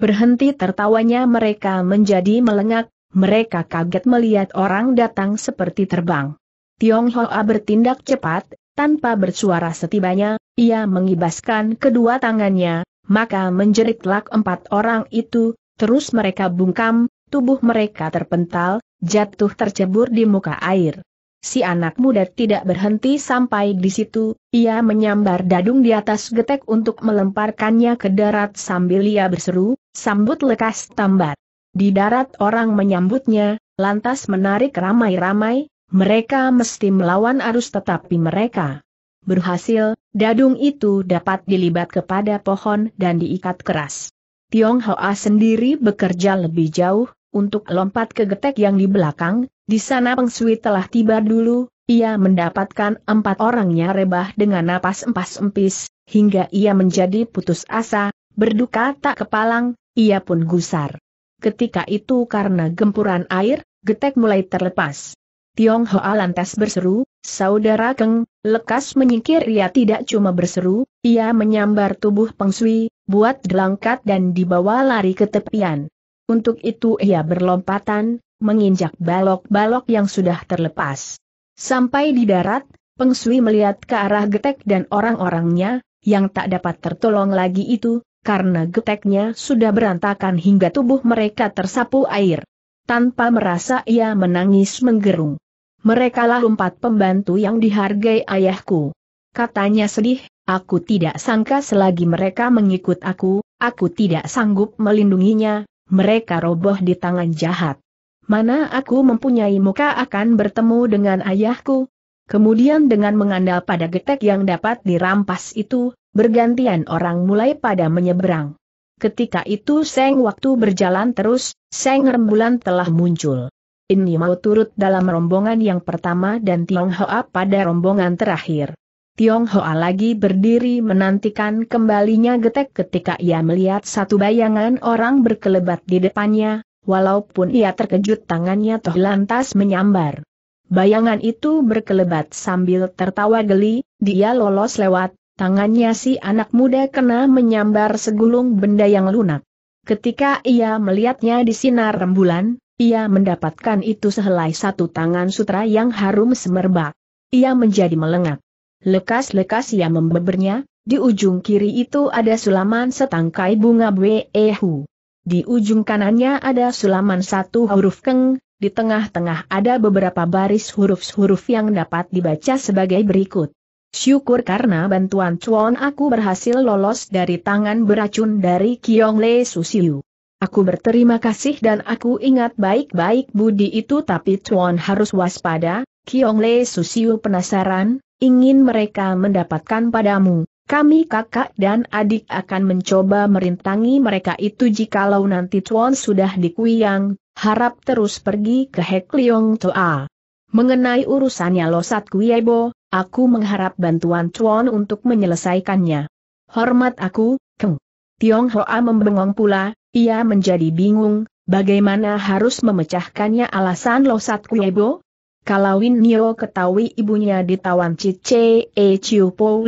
S1: Berhenti tertawanya mereka menjadi melengak, mereka kaget melihat orang datang seperti terbang. Tiong Hoa bertindak cepat, tanpa bersuara setibanya, ia mengibaskan kedua tangannya, maka menjeritlah empat orang itu, terus mereka bungkam, tubuh mereka terpental, jatuh tercebur di muka air. Si anak muda tidak berhenti sampai di situ, ia menyambar dadung di atas getek untuk melemparkannya ke darat sambil ia berseru, sambut lekas tambat. Di darat orang menyambutnya, lantas menarik ramai-ramai, mereka mesti melawan arus tetapi mereka Berhasil, dadung itu dapat dilibat kepada pohon dan diikat keras. Tiong Hoa sendiri bekerja lebih jauh, untuk lompat ke getek yang di belakang, di sana Peng Sui telah tiba dulu, ia mendapatkan empat orangnya rebah dengan napas empas empis, hingga ia menjadi putus asa, berduka tak kepalang, ia pun gusar. Ketika itu karena gempuran air, getek mulai terlepas. Tiong Tionghoa lantas berseru, Saudara Keng, lekas menyingkir ia tidak cuma berseru, ia menyambar tubuh Peng Sui, buat delangkat dan dibawa lari ke tepian. Untuk itu ia berlompatan, menginjak balok-balok yang sudah terlepas. Sampai di darat, Peng Sui melihat ke arah getek dan orang-orangnya, yang tak dapat tertolong lagi itu, karena geteknya sudah berantakan hingga tubuh mereka tersapu air. Tanpa merasa ia menangis menggerung. Mereka Merekalah empat pembantu yang dihargai ayahku. Katanya sedih, aku tidak sangka selagi mereka mengikut aku, aku tidak sanggup melindunginya, mereka roboh di tangan jahat. Mana aku mempunyai muka akan bertemu dengan ayahku? Kemudian dengan mengandal pada getek yang dapat dirampas itu, bergantian orang mulai pada menyeberang. Ketika itu Seng waktu berjalan terus, Seng rembulan telah muncul ini mau turut dalam rombongan yang pertama dan Tionghoa pada rombongan terakhir. Tionghoa lagi berdiri menantikan kembalinya getek ketika ia melihat satu bayangan orang berkelebat di depannya, walaupun ia terkejut tangannya toh lantas menyambar. Bayangan itu berkelebat sambil tertawa geli, dia lolos lewat, tangannya si anak muda kena menyambar segulung benda yang lunak. Ketika ia melihatnya di sinar rembulan, ia mendapatkan itu sehelai satu tangan sutra yang harum semerbak. Ia menjadi melengak. Lekas-lekas ia membebernya, di ujung kiri itu ada sulaman setangkai bunga buehu. Di ujung kanannya ada sulaman satu huruf keng, di tengah-tengah ada beberapa baris huruf-huruf yang dapat dibaca sebagai berikut. Syukur karena bantuan cuan aku berhasil lolos dari tangan beracun dari Kiong Le Susiu. Aku berterima kasih dan aku ingat baik-baik budi itu tapi Tuan harus waspada, Kiong Le Susiu penasaran, ingin mereka mendapatkan padamu. Kami kakak dan adik akan mencoba merintangi mereka itu jikalau nanti Tuan sudah dikuyang, harap terus pergi ke Hek Leong Toa. Mengenai urusannya Losat Kuyebo, aku mengharap bantuan Tuan untuk menyelesaikannya. Hormat aku, Keng. Tiong Hoa membengong pula, ia menjadi bingung, bagaimana harus memecahkannya alasan Losat Kuebo? Kalau Win Nio ketahui ibunya ditawan Cice E Chiu Po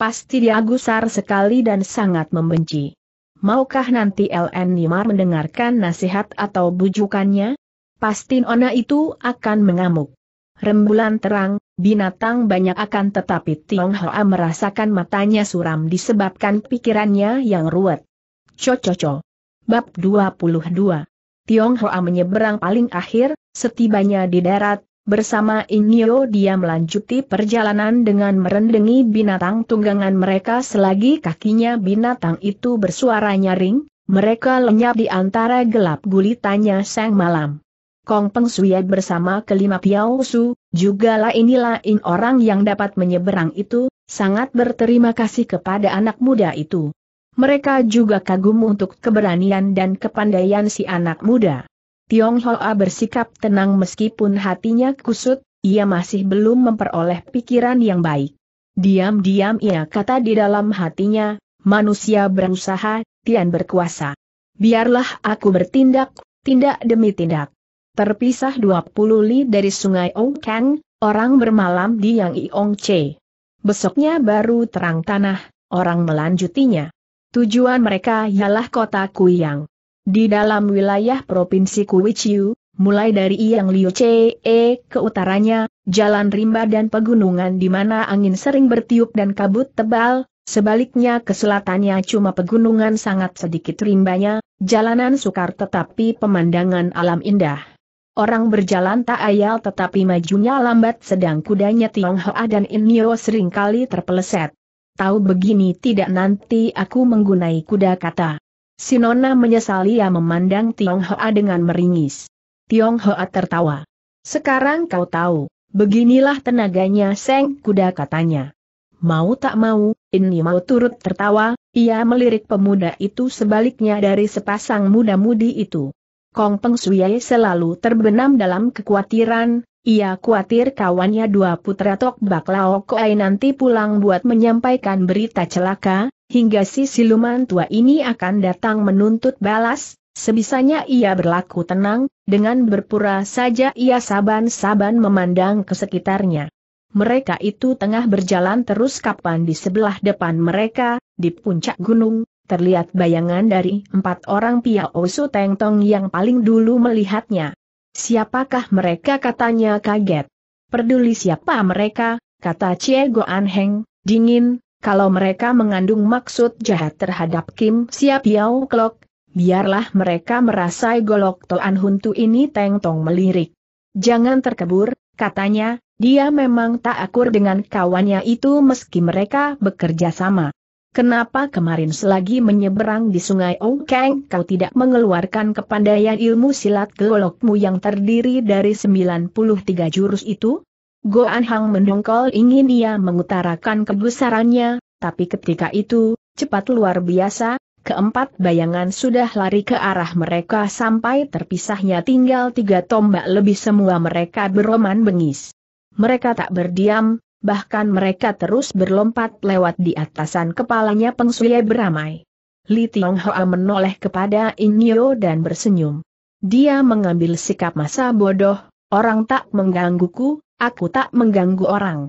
S1: pasti dia gusar sekali dan sangat membenci. Maukah nanti LN Nimar mendengarkan nasihat atau bujukannya? Pasti Nona itu akan mengamuk. Rembulan terang, binatang banyak akan tetapi Tiong Hoa merasakan matanya suram disebabkan pikirannya yang ruwet. Cococo. Bab 22. Tionghoa menyeberang paling akhir, setibanya di darat, bersama Inyo dia melanjuti perjalanan dengan merendengi binatang tunggangan mereka selagi kakinya binatang itu bersuara nyaring, mereka lenyap di antara gelap gulitannya sang malam. Kong Peng Suyat bersama kelima Piao Su, juga inilah in orang yang dapat menyeberang itu, sangat berterima kasih kepada anak muda itu. Mereka juga kagum untuk keberanian dan kepandaian si anak muda. Tiong Hoa bersikap tenang meskipun hatinya kusut, ia masih belum memperoleh pikiran yang baik. Diam-diam ia kata di dalam hatinya, manusia berusaha, Tian berkuasa. Biarlah aku bertindak, tindak demi tindak. Terpisah 20 li dari sungai Kang, orang bermalam di Yang Iong Che. Besoknya baru terang tanah, orang melanjutinya. Tujuan mereka ialah kota Kuyang. Di dalam wilayah Provinsi Kuichiu, mulai dari Iyang Liu E. ke utaranya, jalan rimba dan pegunungan di mana angin sering bertiup dan kabut tebal, sebaliknya ke selatannya cuma pegunungan sangat sedikit rimbanya, jalanan sukar tetapi pemandangan alam indah. Orang berjalan tak ayal tetapi majunya lambat sedang kudanya Tionghoa dan Inyo seringkali terpeleset tahu begini tidak nanti aku menggunai kuda kata. Sinona menyesali ia memandang Tiong Hoa dengan meringis. Tiong Hoa tertawa. Sekarang kau tahu, beginilah tenaganya Seng kuda katanya. Mau tak mau, ini mau turut tertawa, ia melirik pemuda itu sebaliknya dari sepasang muda-mudi itu. Kong Peng Suyai selalu terbenam dalam kekhawatiran, ia khawatir kawannya dua putra Tok Bak Lao Koai nanti pulang buat menyampaikan berita celaka, hingga si siluman tua ini akan datang menuntut balas, sebisanya ia berlaku tenang, dengan berpura saja ia saban-saban memandang ke sekitarnya. Mereka itu tengah berjalan terus kapan di sebelah depan mereka, di puncak gunung, terlihat bayangan dari empat orang Piao Su Teng Tong yang paling dulu melihatnya. Siapakah mereka katanya kaget. Peduli siapa mereka, kata Cie Goan Heng, dingin, kalau mereka mengandung maksud jahat terhadap Kim Siap Yao Klok, biarlah mereka merasai golok Toan Huntu ini Teng Tong melirik. Jangan terkebur, katanya, dia memang tak akur dengan kawannya itu meski mereka bekerja sama. Kenapa kemarin selagi menyeberang di sungai Ong Kang, kau tidak mengeluarkan kepandaian ilmu silat golokmu yang terdiri dari 93 jurus itu? Goan Hang mendongkol ingin ia mengutarakan kebesarannya, tapi ketika itu, cepat luar biasa, keempat bayangan sudah lari ke arah mereka sampai terpisahnya tinggal tiga tombak lebih semua mereka beroman bengis. Mereka tak berdiam, bahkan mereka terus berlompat lewat di atasan kepalanya Peng beramai. Li Tiong Hoa menoleh kepada Inyo dan bersenyum. Dia mengambil sikap masa bodoh, orang tak menggangguku, aku tak mengganggu orang.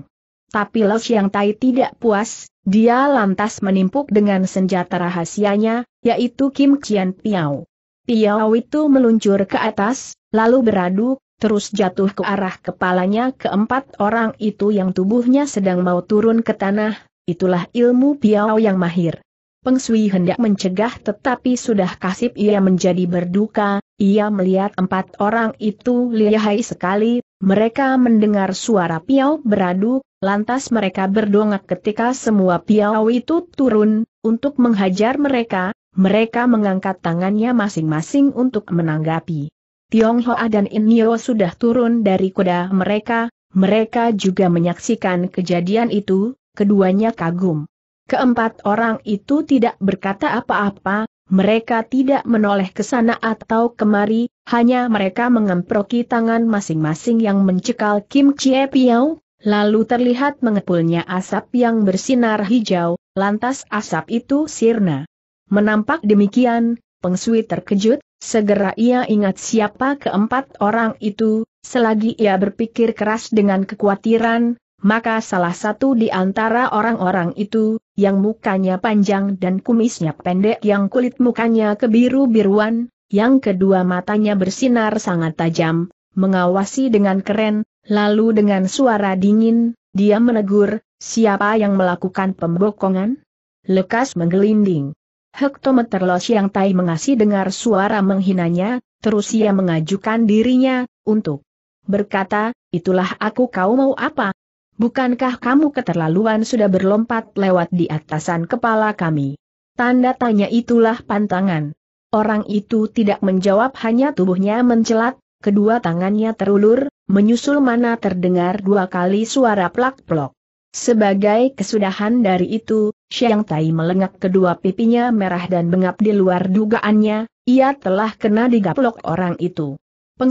S1: Tapi Lo Xiang Tai tidak puas, dia lantas menimpuk dengan senjata rahasianya, yaitu Kim Qian Piao. Piao itu meluncur ke atas, lalu beradu, terus jatuh ke arah kepalanya keempat orang itu yang tubuhnya sedang mau turun ke tanah, itulah ilmu piau yang mahir. Peng Sui hendak mencegah tetapi sudah kasip ia menjadi berduka, ia melihat empat orang itu lihai sekali, mereka mendengar suara piau beradu, lantas mereka berdongak ketika semua piau itu turun, untuk menghajar mereka, mereka mengangkat tangannya masing-masing untuk menanggapi. Tiong Hoa dan Nio sudah turun dari kuda mereka, mereka juga menyaksikan kejadian itu, keduanya kagum. Keempat orang itu tidak berkata apa-apa, mereka tidak menoleh ke sana atau kemari, hanya mereka mengemproki tangan masing-masing yang mencekal Kim Chie Piao, lalu terlihat mengepulnya asap yang bersinar hijau, lantas asap itu sirna. Menampak demikian, Peng Sui terkejut, Segera ia ingat siapa keempat orang itu, selagi ia berpikir keras dengan kekhawatiran, maka salah satu di antara orang-orang itu, yang mukanya panjang dan kumisnya pendek yang kulit mukanya kebiru-biruan, yang kedua matanya bersinar sangat tajam, mengawasi dengan keren, lalu dengan suara dingin, dia menegur, siapa yang melakukan pembokongan? Lekas menggelinding. Hektometer Los yang Tai mengasih dengar suara menghinanya, terus ia mengajukan dirinya, untuk berkata, itulah aku kau mau apa? Bukankah kamu keterlaluan sudah berlompat lewat di atasan kepala kami? Tanda tanya itulah pantangan. Orang itu tidak menjawab hanya tubuhnya mencelat, kedua tangannya terulur, menyusul mana terdengar dua kali suara plak-plok. Sebagai kesudahan dari itu, Xiang Tai melengak kedua pipinya merah dan bengap di luar dugaannya, ia telah kena digaplok orang itu.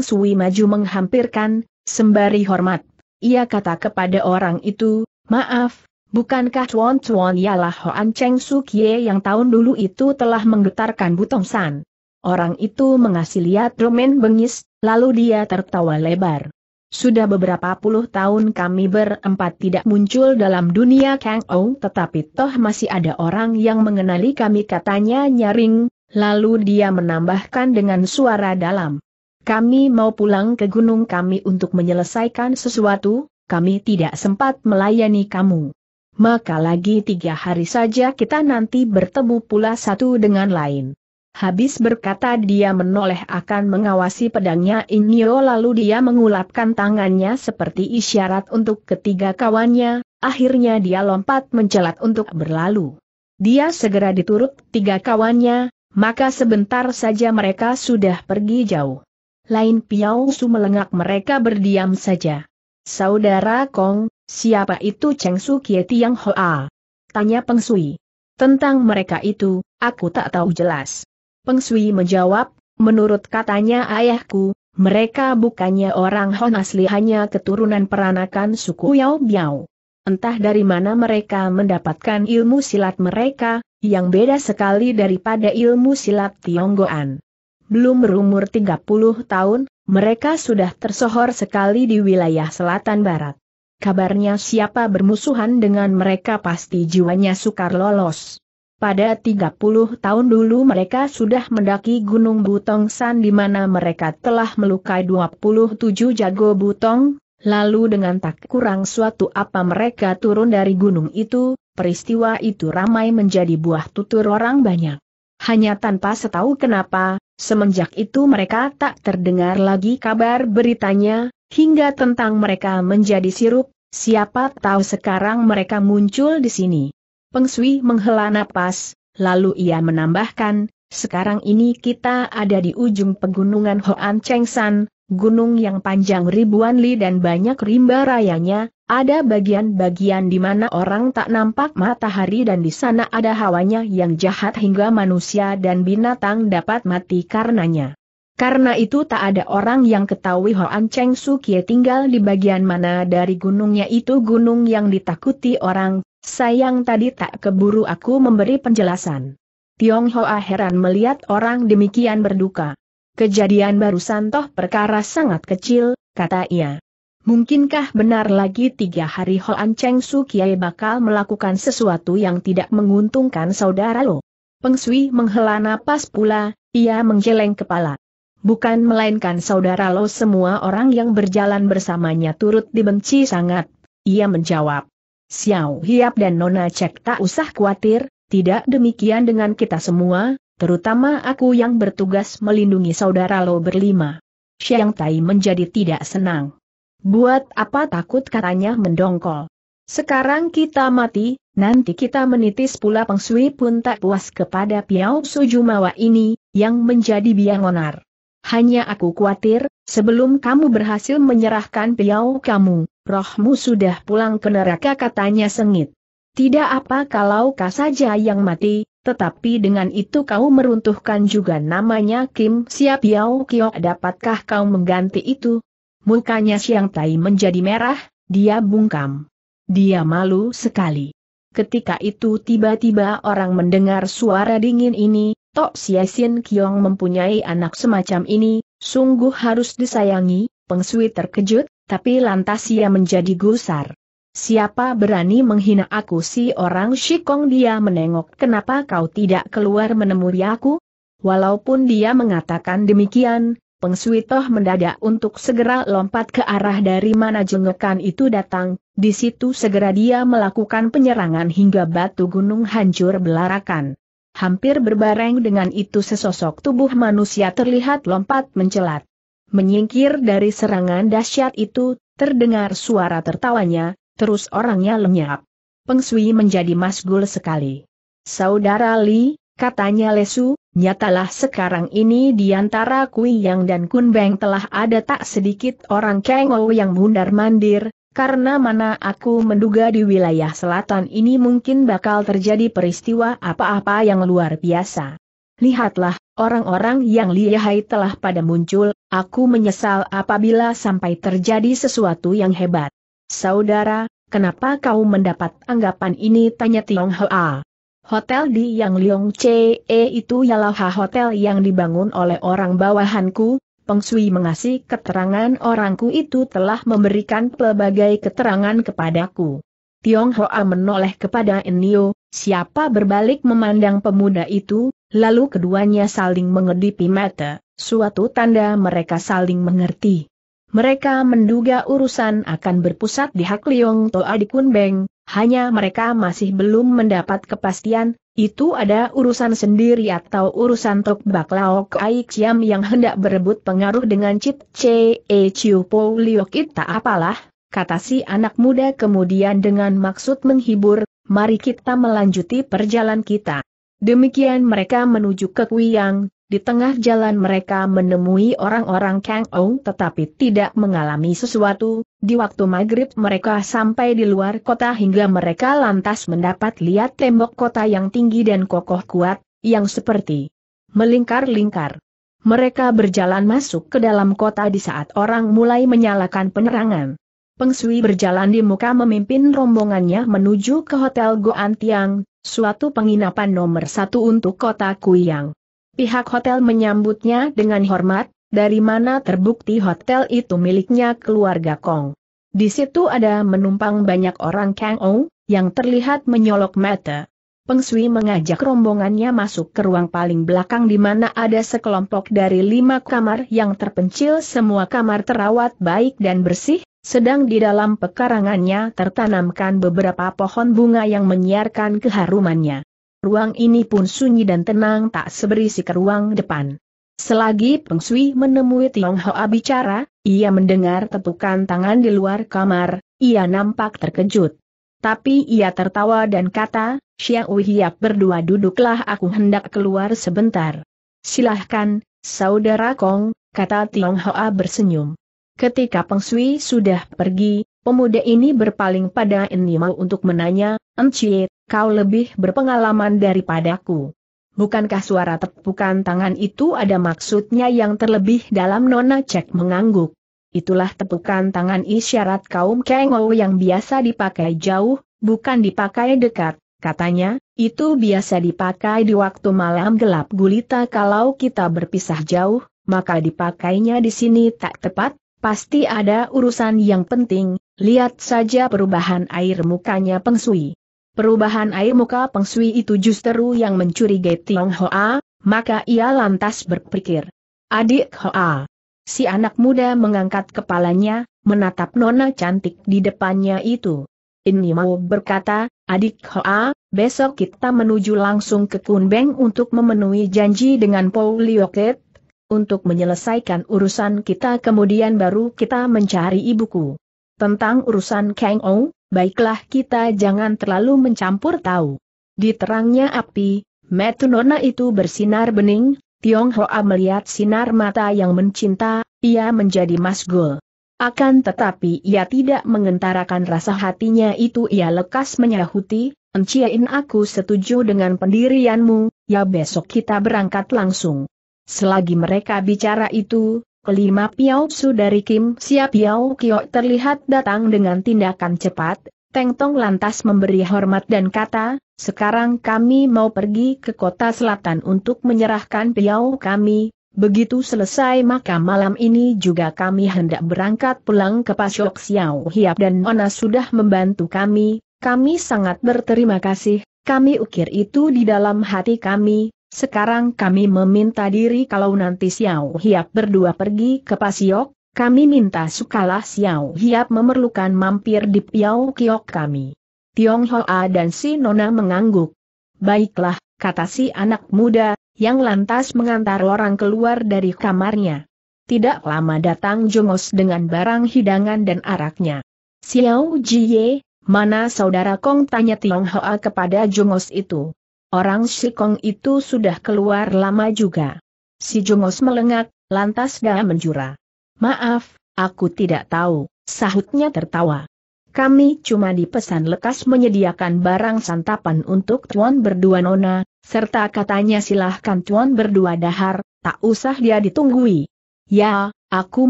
S1: Sui maju menghampirkan, sembari hormat. Ia kata kepada orang itu, maaf, bukankah Chuan Chuan ialah Hoan Cheng Su Kie yang tahun dulu itu telah menggetarkan Butong San? Orang itu mengasih lihat Romen bengis, lalu dia tertawa lebar. Sudah beberapa puluh tahun kami berempat tidak muncul dalam dunia Kang Ou tetapi toh masih ada orang yang mengenali kami katanya nyaring, lalu dia menambahkan dengan suara dalam. Kami mau pulang ke gunung kami untuk menyelesaikan sesuatu, kami tidak sempat melayani kamu. Maka lagi tiga hari saja kita nanti bertemu pula satu dengan lain. Habis berkata dia menoleh akan mengawasi pedangnya Inyo lalu dia mengulapkan tangannya seperti isyarat untuk ketiga kawannya, akhirnya dia lompat mencelat untuk berlalu. Dia segera diturut tiga kawannya, maka sebentar saja mereka sudah pergi jauh. Lain Piao Su melengak mereka berdiam saja. Saudara Kong, siapa itu Cheng Su Kie Tiang Hoa? Tanya Peng Sui. Tentang mereka itu, aku tak tahu jelas. Peng Sui menjawab, menurut katanya ayahku, mereka bukannya orang Hon asli hanya keturunan peranakan suku Yao Biao. Entah dari mana mereka mendapatkan ilmu silat mereka, yang beda sekali daripada ilmu silat Tionggoan. Belum berumur 30 tahun, mereka sudah tersohor sekali di wilayah selatan barat. Kabarnya siapa bermusuhan dengan mereka pasti jiwanya sukar lolos. Pada 30 tahun dulu mereka sudah mendaki Gunung Butong San di mana mereka telah melukai 27 jago butong, lalu dengan tak kurang suatu apa mereka turun dari gunung itu, peristiwa itu ramai menjadi buah tutur orang banyak. Hanya tanpa setahu kenapa, semenjak itu mereka tak terdengar lagi kabar beritanya, hingga tentang mereka menjadi sirup, siapa tahu sekarang mereka muncul di sini. Peng Sui menghela napas, lalu ia menambahkan, sekarang ini kita ada di ujung pegunungan Hoan Cheng San, gunung yang panjang ribuan li dan banyak rimba rayanya, ada bagian-bagian di mana orang tak nampak matahari dan di sana ada hawanya yang jahat hingga manusia dan binatang dapat mati karenanya. Karena itu tak ada orang yang ketahui Hoan Cheng Su Kie tinggal di bagian mana dari gunungnya itu gunung yang ditakuti orang, Sayang tadi tak keburu aku memberi penjelasan. Tiong Hoa heran melihat orang demikian berduka. Kejadian barusan toh perkara sangat kecil, kata ia. Mungkinkah benar lagi tiga hari Hoan Cheng Su Kiai bakal melakukan sesuatu yang tidak menguntungkan saudara lo? Peng Sui menghela napas pula, ia menggeleng kepala. Bukan melainkan saudara lo semua orang yang berjalan bersamanya turut dibenci sangat, ia menjawab. Xiao Hiap dan Nona Cek tak usah khawatir, tidak demikian dengan kita semua, terutama aku yang bertugas melindungi saudara lo berlima. Xiang Tai menjadi tidak senang. Buat apa takut katanya mendongkol. Sekarang kita mati, nanti kita menitis pula Peng pun tak puas kepada Piao Sujumawa ini, yang menjadi biang onar. Hanya aku khawatir, Sebelum kamu berhasil menyerahkan piau kamu, rohmu sudah pulang ke neraka katanya sengit. Tidak apa kalau kau saja yang mati, tetapi dengan itu kau meruntuhkan juga namanya Kim Siap Yao Kiok dapatkah kau mengganti itu? Mukanya Siang Tai menjadi merah, dia bungkam. Dia malu sekali. Ketika itu tiba-tiba orang mendengar suara dingin ini, Tok Siasin Kiong mempunyai anak semacam ini, Sungguh harus disayangi, Pengsui terkejut, tapi lantas ia menjadi gusar. Siapa berani menghina aku si orang Shikong dia menengok kenapa kau tidak keluar menemui aku? Walaupun dia mengatakan demikian, Pengsui toh mendadak untuk segera lompat ke arah dari mana jengukan itu datang, di situ segera dia melakukan penyerangan hingga batu gunung hancur belarakan. Hampir berbareng dengan itu sesosok tubuh manusia terlihat lompat mencelat. Menyingkir dari serangan dahsyat itu, terdengar suara tertawanya, terus orangnya lenyap. Pengsui menjadi masgul sekali. Saudara Li, katanya lesu, nyatalah sekarang ini di antara Kui Yang dan Kun Beng telah ada tak sedikit orang Kengou yang mundar mandir, karena mana aku menduga di wilayah selatan ini mungkin bakal terjadi peristiwa apa-apa yang luar biasa. Lihatlah, orang-orang yang lihai telah pada muncul, aku menyesal apabila sampai terjadi sesuatu yang hebat. Saudara, kenapa kau mendapat anggapan ini? Tanya Tiong Hoa. Hotel di Yang Leong Che itu ialah hotel yang dibangun oleh orang bawahanku, Peng Sui mengasih keterangan orangku itu telah memberikan pelbagai keterangan kepadaku. Tiong Hoa menoleh kepada Enio, siapa berbalik memandang pemuda itu, lalu keduanya saling mengedipi mata, suatu tanda mereka saling mengerti. Mereka menduga urusan akan berpusat di Hak Liong Toa di Kunbeng, hanya mereka masih belum mendapat kepastian, itu ada urusan sendiri atau urusan Tok Bak Laok Aik Chiam yang hendak berebut pengaruh dengan Chit Che e Chiu Po Liok Kita apalah, kata si anak muda kemudian dengan maksud menghibur, mari kita melanjuti perjalanan kita. Demikian mereka menuju ke Kuyang, di tengah jalan mereka menemui orang-orang Kang Ong tetapi tidak mengalami sesuatu, di waktu maghrib mereka sampai di luar kota hingga mereka lantas mendapat lihat tembok kota yang tinggi dan kokoh kuat, yang seperti melingkar-lingkar. Mereka berjalan masuk ke dalam kota di saat orang mulai menyalakan penerangan. Pengsui berjalan di muka memimpin rombongannya menuju ke Hotel Goan Tiang, suatu penginapan nomor satu untuk kota Kuyang. Pihak hotel menyambutnya dengan hormat, dari mana terbukti hotel itu miliknya keluarga Kong. Di situ ada menumpang banyak orang Kang Ou, yang terlihat menyolok mata. Peng Sui mengajak rombongannya masuk ke ruang paling belakang di mana ada sekelompok dari lima kamar yang terpencil semua kamar terawat baik dan bersih, sedang di dalam pekarangannya tertanamkan beberapa pohon bunga yang menyiarkan keharumannya. Ruang ini pun sunyi dan tenang tak seberisi ke ruang depan. Selagi Peng Sui menemui Tiong Hoa bicara, ia mendengar tepukan tangan di luar kamar, ia nampak terkejut. Tapi ia tertawa dan kata, Xiao Hiap berdua duduklah aku hendak keluar sebentar. Silahkan, Saudara Kong, kata Tiong Hoa bersenyum. Ketika Peng Sui sudah pergi, pemuda ini berpaling pada Enimau untuk menanya, Enciet, kau lebih berpengalaman daripadaku. Bukankah suara tepukan tangan itu ada maksudnya yang terlebih dalam Nona Cek mengangguk? Itulah tepukan tangan isyarat kaum Kengo yang biasa dipakai jauh, bukan dipakai dekat, katanya, itu biasa dipakai di waktu malam gelap gulita kalau kita berpisah jauh, maka dipakainya di sini tak tepat, pasti ada urusan yang penting, lihat saja perubahan air mukanya pengsui. Perubahan air muka Pengsui itu justru yang mencurigai Tiong Hoa, maka ia lantas berpikir. Adik Hoa. Si anak muda mengangkat kepalanya, menatap nona cantik di depannya itu. Ini mau berkata, adik Hoa, besok kita menuju langsung ke Kunbeng untuk memenuhi janji dengan Paul Lioket, untuk menyelesaikan urusan kita kemudian baru kita mencari ibuku. Tentang urusan Kang Ong, baiklah kita jangan terlalu mencampur tahu. Di terangnya api, metunona itu bersinar bening, Tiong Hoa melihat sinar mata yang mencinta, ia menjadi masgul. Akan tetapi ia tidak mengentarakan rasa hatinya itu ia lekas menyahuti, Enciain aku setuju dengan pendirianmu, ya besok kita berangkat langsung. Selagi mereka bicara itu, Kelima Piao Su dari Kim Siap Piao Kio terlihat datang dengan tindakan cepat, Teng Tong lantas memberi hormat dan kata, sekarang kami mau pergi ke kota selatan untuk menyerahkan Piao kami, begitu selesai maka malam ini juga kami hendak berangkat pulang ke Pasok Xiao Hiap dan Nona sudah membantu kami, kami sangat berterima kasih, kami ukir itu di dalam hati kami, sekarang kami meminta diri kalau nanti Xiao Hiap berdua pergi ke Pasiok, kami minta sukalah Xiao Hiap memerlukan mampir di Piao Kiok kami. Tiong Hoa dan si Nona mengangguk. Baiklah, kata si anak muda, yang lantas mengantar orang keluar dari kamarnya. Tidak lama datang Jongos dengan barang hidangan dan araknya. Xiao Jie, mana saudara Kong tanya Tiong Hoa kepada Jongos itu. Orang si Kong itu sudah keluar lama juga. Si Jongos melengak, lantas dia menjura. Maaf, aku tidak tahu, sahutnya tertawa. Kami cuma dipesan lekas menyediakan barang santapan untuk tuan berdua nona, serta katanya silahkan tuan berdua dahar, tak usah dia ditunggui. Ya, aku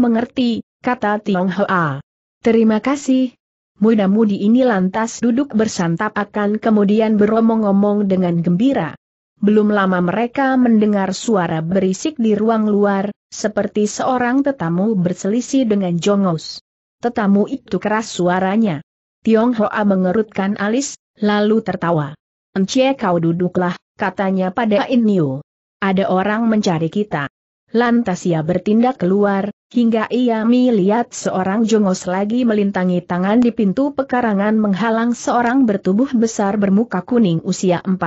S1: mengerti, kata Tiong Hoa. Terima kasih, muda-mudi ini lantas duduk bersantap akan kemudian beromong-omong dengan gembira. Belum lama mereka mendengar suara berisik di ruang luar, seperti seorang tetamu berselisih dengan jongos. Tetamu itu keras suaranya. Tiong Hoa mengerutkan alis, lalu tertawa. Encik kau duduklah, katanya pada Inyo. Ada orang mencari kita. Lantas ia bertindak keluar, hingga ia melihat seorang jongos lagi melintangi tangan di pintu pekarangan menghalang seorang bertubuh besar bermuka kuning usia 40.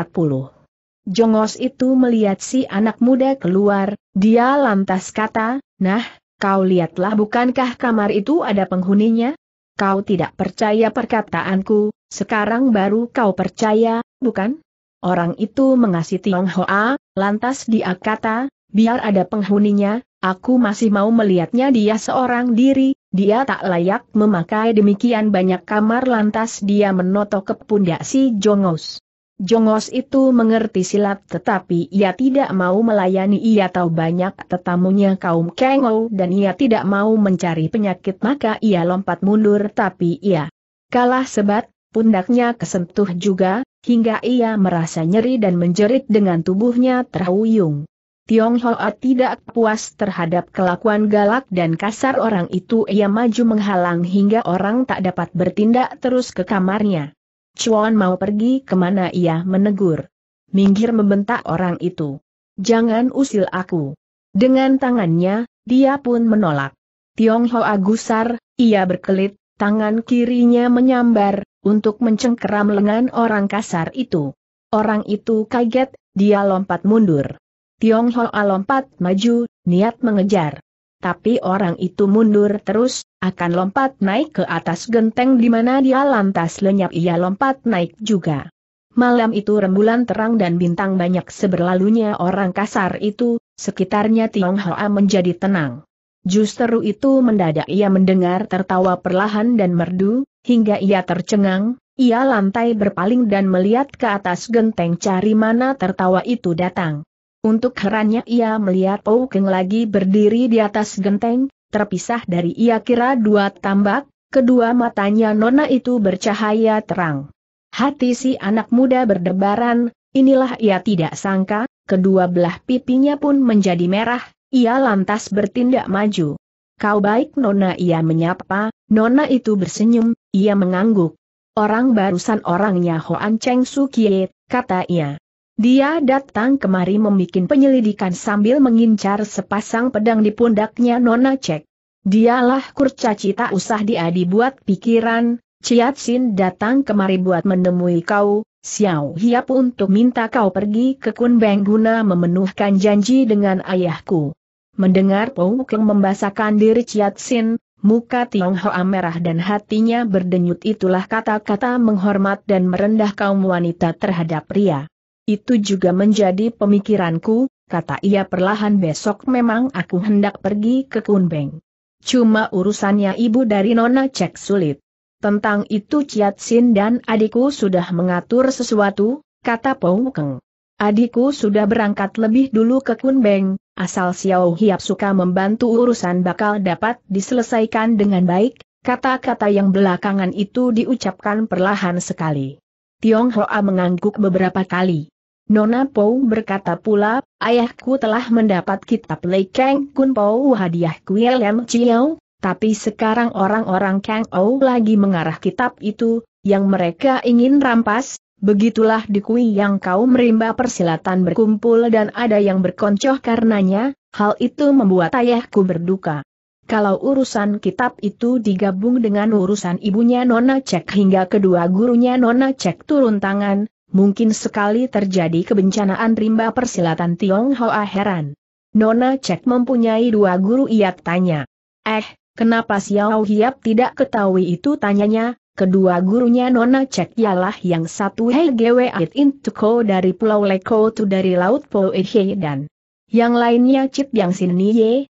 S1: Jongos itu melihat si anak muda keluar, dia lantas kata, nah, kau lihatlah bukankah kamar itu ada penghuninya? Kau tidak percaya perkataanku, sekarang baru kau percaya, bukan? Orang itu mengasihi Tionghoa, lantas dia kata, biar ada penghuninya, Aku masih mau melihatnya dia seorang diri, dia tak layak memakai demikian banyak kamar lantas dia menotok ke pundak si Jongos. Jongos itu mengerti silat tetapi ia tidak mau melayani ia tahu banyak tetamunya kaum Kengo dan ia tidak mau mencari penyakit maka ia lompat mundur tapi ia kalah sebat, pundaknya kesentuh juga, hingga ia merasa nyeri dan menjerit dengan tubuhnya terhuyung. Tionghoa tidak puas terhadap kelakuan galak dan kasar orang itu ia maju menghalang hingga orang tak dapat bertindak terus ke kamarnya. Chuan mau pergi kemana ia menegur. Minggir membentak orang itu. Jangan usil aku. Dengan tangannya, dia pun menolak. Tionghoa gusar, ia berkelit, tangan kirinya menyambar, untuk mencengkeram lengan orang kasar itu. Orang itu kaget, dia lompat mundur. Tiong Hoa lompat maju, niat mengejar. Tapi orang itu mundur terus, akan lompat naik ke atas genteng di mana dia lantas lenyap ia lompat naik juga. Malam itu rembulan terang dan bintang banyak seberlalunya orang kasar itu, sekitarnya Tiong Hoa menjadi tenang. Justru itu mendadak ia mendengar tertawa perlahan dan merdu, hingga ia tercengang, ia lantai berpaling dan melihat ke atas genteng cari mana tertawa itu datang. Untuk herannya ia melihat Pou Keng lagi berdiri di atas genteng, terpisah dari ia kira dua tambak, kedua matanya nona itu bercahaya terang. Hati si anak muda berdebaran, inilah ia tidak sangka, kedua belah pipinya pun menjadi merah, ia lantas bertindak maju. Kau baik nona ia menyapa, nona itu bersenyum, ia mengangguk. Orang barusan orangnya Hoan Cheng Su Kie, kata ia. Dia datang kemari membuat penyelidikan sambil mengincar sepasang pedang di pundaknya Nona Cek. Dialah kurcaci tak usah dia dibuat pikiran, Ciat Sin datang kemari buat menemui kau, Xiao Hiap untuk minta kau pergi ke Kunbeng guna memenuhkan janji dengan ayahku. Mendengar Pou Keng membasakan diri Ciat Sin, muka Tionghoa merah dan hatinya berdenyut itulah kata-kata menghormat dan merendah kaum wanita terhadap pria. Itu juga menjadi pemikiranku, kata ia perlahan besok memang aku hendak pergi ke Kunbeng. Cuma urusannya ibu dari Nona Cek sulit. Tentang itu Ciat Sin dan adikku sudah mengatur sesuatu, kata Pou Keng. Adikku sudah berangkat lebih dulu ke Kunbeng, asal Xiao Hiap suka membantu urusan bakal dapat diselesaikan dengan baik, kata-kata yang belakangan itu diucapkan perlahan sekali. Tiong Hoa mengangguk beberapa kali. Nona Pou berkata pula, ayahku telah mendapat kitab Lei Kang Kun Pou hadiah Kuil Lem Chiao, tapi sekarang orang-orang Kang Ou lagi mengarah kitab itu, yang mereka ingin rampas, Begitulah di kui yang kau merimba persilatan berkumpul dan ada yang berkoncoh karenanya, hal itu membuat ayahku berduka. Kalau urusan kitab itu digabung dengan urusan ibunya Nona Cek hingga kedua gurunya Nona Cek turun tangan, mungkin sekali terjadi kebencanaan rimba persilatan Tionghoa heran. Nona Cek mempunyai dua guru ia tanya. Eh, kenapa Xiao Hiap tidak ketahui itu tanyanya, kedua gurunya Nona Cek ialah yang satu Hei Gwe Ait Intuko dari Pulau Leko Tu dari Laut Poehe dan yang lainnya Cip Yang Siniye,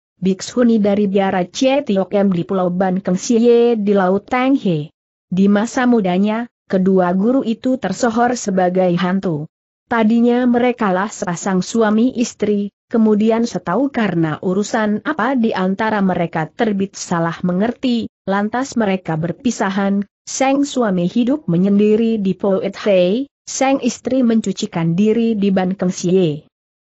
S1: Huni dari biara Cie Tiokem di Pulau Ban Kengsiye di Laut Tanghe. Di masa mudanya, kedua guru itu tersohor sebagai hantu. Tadinya merekalah sepasang suami istri, kemudian setahu karena urusan apa di antara mereka terbit salah mengerti, lantas mereka berpisahan, sang suami hidup menyendiri di Poet Hei, sang istri mencucikan diri di Ban Keng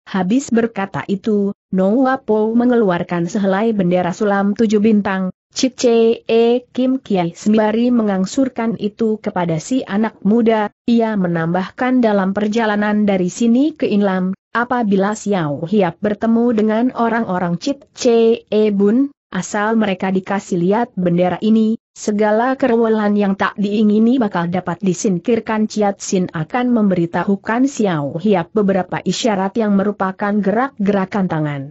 S1: Habis berkata itu, Noa Po mengeluarkan sehelai bendera sulam tujuh bintang, E Kim Kiai sembari mengangsurkan itu kepada si anak muda, ia menambahkan dalam perjalanan dari sini ke Inlam, apabila Xiao Hiap bertemu dengan orang-orang E Bun, asal mereka dikasih lihat bendera ini, segala kerewelan yang tak diingini bakal dapat disingkirkan Ciat Sin akan memberitahukan Xiao Hiap beberapa isyarat yang merupakan gerak-gerakan tangan.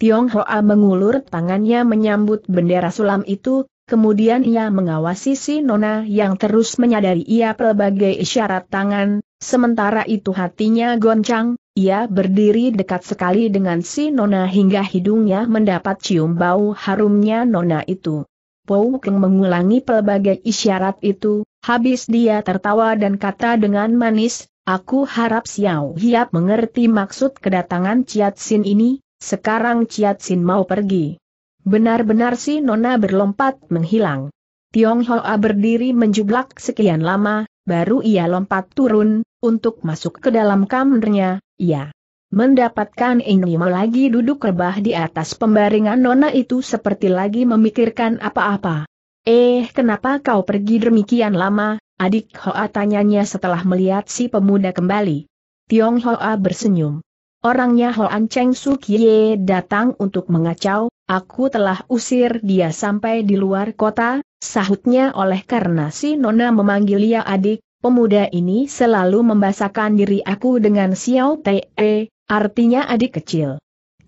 S1: Tiong Hoa mengulur tangannya menyambut bendera sulam itu, kemudian ia mengawasi si Nona yang terus menyadari ia pelbagai isyarat tangan, sementara itu hatinya goncang, ia berdiri dekat sekali dengan si Nona hingga hidungnya mendapat cium bau harumnya Nona itu. Pou Keng mengulangi pelbagai isyarat itu, habis dia tertawa dan kata dengan manis, Aku harap Xiao Hiap mengerti maksud kedatangan Ciat Sin ini, sekarang Ciat Sin mau pergi. Benar-benar si Nona berlompat menghilang. Tiong Hoa berdiri menjublak sekian lama, baru ia lompat turun, untuk masuk ke dalam kamarnya, ia mendapatkan Inima lagi duduk rebah di atas pembaringan Nona itu seperti lagi memikirkan apa-apa. Eh, kenapa kau pergi demikian lama, adik Hoa tanyanya setelah melihat si pemuda kembali. Tiong Hoa bersenyum. Orangnya Hoan Cheng Su Kie datang untuk mengacau, aku telah usir dia sampai di luar kota, sahutnya oleh karena si Nona memanggil ia adik, pemuda ini selalu membasakan diri aku dengan Xiao Te, artinya adik kecil.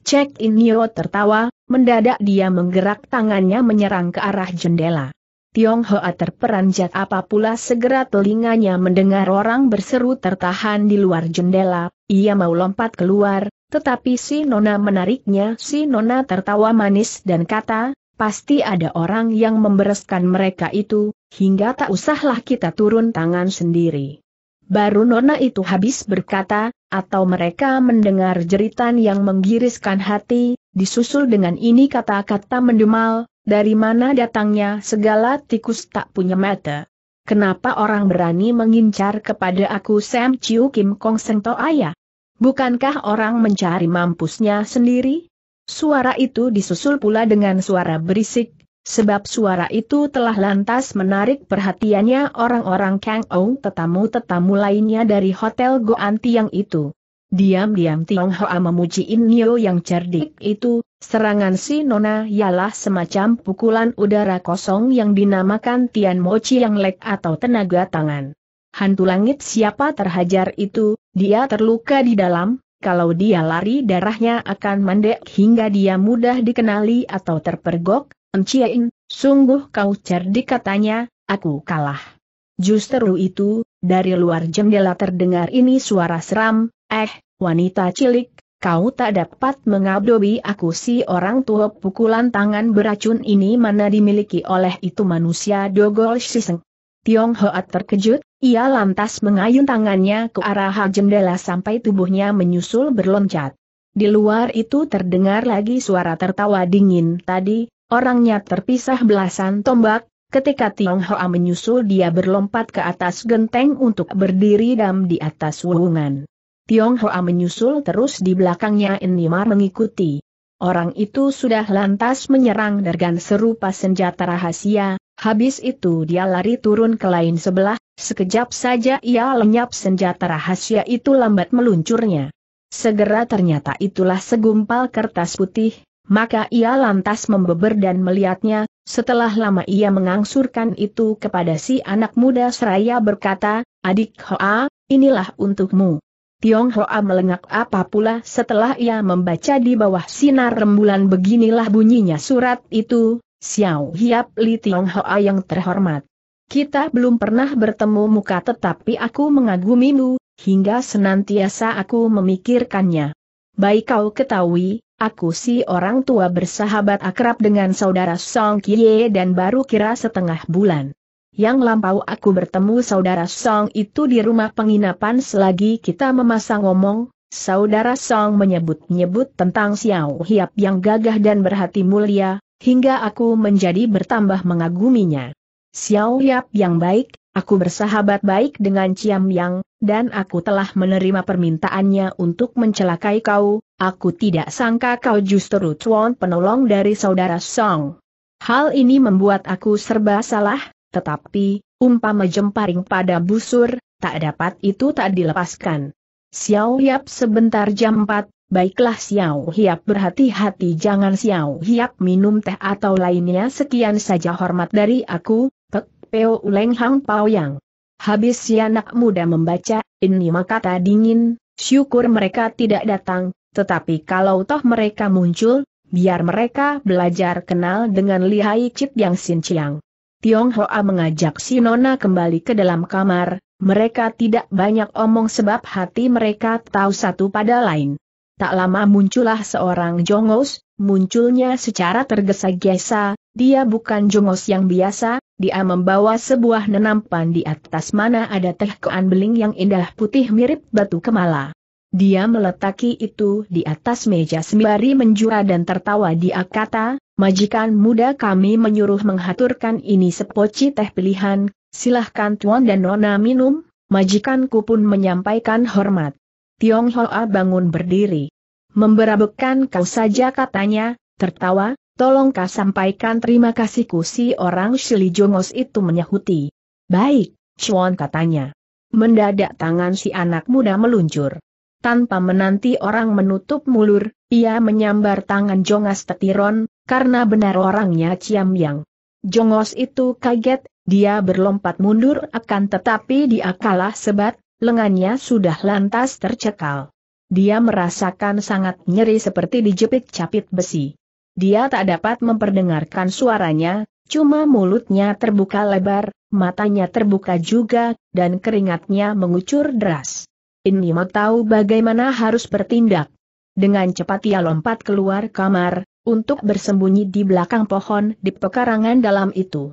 S1: Cek Inyo tertawa, mendadak dia menggerak tangannya menyerang ke arah jendela. Tionghoa terperanjat apa pula segera telinganya mendengar orang berseru tertahan di luar jendela, ia mau lompat keluar, tetapi si Nona menariknya si Nona tertawa manis dan kata, pasti ada orang yang membereskan mereka itu, hingga tak usahlah kita turun tangan sendiri. Baru Nona itu habis berkata, atau mereka mendengar jeritan yang menggiriskan hati, disusul dengan ini kata-kata mendemal, dari mana datangnya segala tikus tak punya mata? Kenapa orang berani mengincar kepada aku Sam Chiu Kim Kong Seng To Ayah? Bukankah orang mencari mampusnya sendiri? Suara itu disusul pula dengan suara berisik, sebab suara itu telah lantas menarik perhatiannya orang-orang Kang Ong tetamu-tetamu lainnya dari Hotel Goanti yang itu. Diam-diam Tionghoa memuji Inyo yang cerdik itu, serangan si Nona ialah semacam pukulan udara kosong yang dinamakan Tian Mochi yang lek atau tenaga tangan. Hantu langit siapa terhajar itu, dia terluka di dalam, kalau dia lari darahnya akan mendek hingga dia mudah dikenali atau terpergok, Enciain, sungguh kau cerdik katanya, aku kalah. Justru itu, dari luar jendela terdengar ini suara seram, eh, wanita cilik, kau tak dapat mengabdobi aku si orang tua pukulan tangan beracun ini mana dimiliki oleh itu manusia dogol siseng. Tiong Hoa terkejut, ia lantas mengayun tangannya ke arah jendela sampai tubuhnya menyusul berloncat. Di luar itu terdengar lagi suara tertawa dingin tadi, orangnya terpisah belasan tombak, Ketika Tiong Hoa menyusul dia berlompat ke atas genteng untuk berdiri dam di atas ruangan. Tiong Hoa menyusul terus di belakangnya Enimar mengikuti. Orang itu sudah lantas menyerang dergan serupa senjata rahasia, habis itu dia lari turun ke lain sebelah, sekejap saja ia lenyap senjata rahasia itu lambat meluncurnya. Segera ternyata itulah segumpal kertas putih, maka ia lantas membeber dan melihatnya, setelah lama ia mengangsurkan itu kepada si anak muda seraya berkata, Adik Hoa, inilah untukmu. Tiong Hoa melengak apa pula setelah ia membaca di bawah sinar rembulan beginilah bunyinya surat itu, Xiao Hiap Li Tiong Hoa yang terhormat. Kita belum pernah bertemu muka tetapi aku mengagumimu, hingga senantiasa aku memikirkannya. Baik kau ketahui, Aku si orang tua bersahabat akrab dengan saudara Song Kie dan baru kira setengah bulan. Yang lampau aku bertemu saudara Song itu di rumah penginapan selagi kita memasang ngomong, saudara Song menyebut-nyebut tentang Xiao Hiap yang gagah dan berhati mulia, hingga aku menjadi bertambah mengaguminya. Xiao Hiap yang baik, aku bersahabat baik dengan Ciam Yang, dan aku telah menerima permintaannya untuk mencelakai kau, Aku tidak sangka kau justru cuan penolong dari saudara Song. Hal ini membuat aku serba salah, tetapi, umpama jemparing pada busur, tak dapat itu tak dilepaskan. Xiao Hiap sebentar jam 4, baiklah Xiao Hiap berhati-hati jangan Xiao Hiap minum teh atau lainnya sekian saja hormat dari aku, Pek Peo Uleng Hang Pao Yang. Habis si ya, anak muda membaca, ini maka kata dingin, syukur mereka tidak datang, tetapi kalau toh mereka muncul, biar mereka belajar kenal dengan lihai Cit Yang Sin Chiang. Hoa mengajak Si Nona kembali ke dalam kamar, mereka tidak banyak omong sebab hati mereka tahu satu pada lain. Tak lama muncullah seorang jongos, munculnya secara tergesa-gesa, dia bukan jongos yang biasa, dia membawa sebuah nenampan di atas mana ada teh kean beling yang indah putih mirip batu kemala. Dia meletaki itu di atas meja sembari menjura dan tertawa dia kata, majikan muda kami menyuruh menghaturkan ini sepoci teh pilihan, silahkan tuan dan nona minum, majikanku pun menyampaikan hormat. Tiong Hoa bangun berdiri. memberabekan kau saja katanya, tertawa, tolong kau sampaikan terima kasihku si orang Jongos itu menyahuti. Baik, Chuan katanya. Mendadak tangan si anak muda meluncur. Tanpa menanti orang menutup mulur, ia menyambar tangan Jongos Tetiron, karena benar orangnya Ciam Yang. Jongos itu kaget, dia berlompat mundur akan tetapi dia kalah sebat, lengannya sudah lantas tercekal. Dia merasakan sangat nyeri seperti dijepit capit besi. Dia tak dapat memperdengarkan suaranya, cuma mulutnya terbuka lebar, matanya terbuka juga, dan keringatnya mengucur deras. Ini mau tahu bagaimana harus bertindak. Dengan cepat ia lompat keluar kamar, untuk bersembunyi di belakang pohon di pekarangan dalam itu.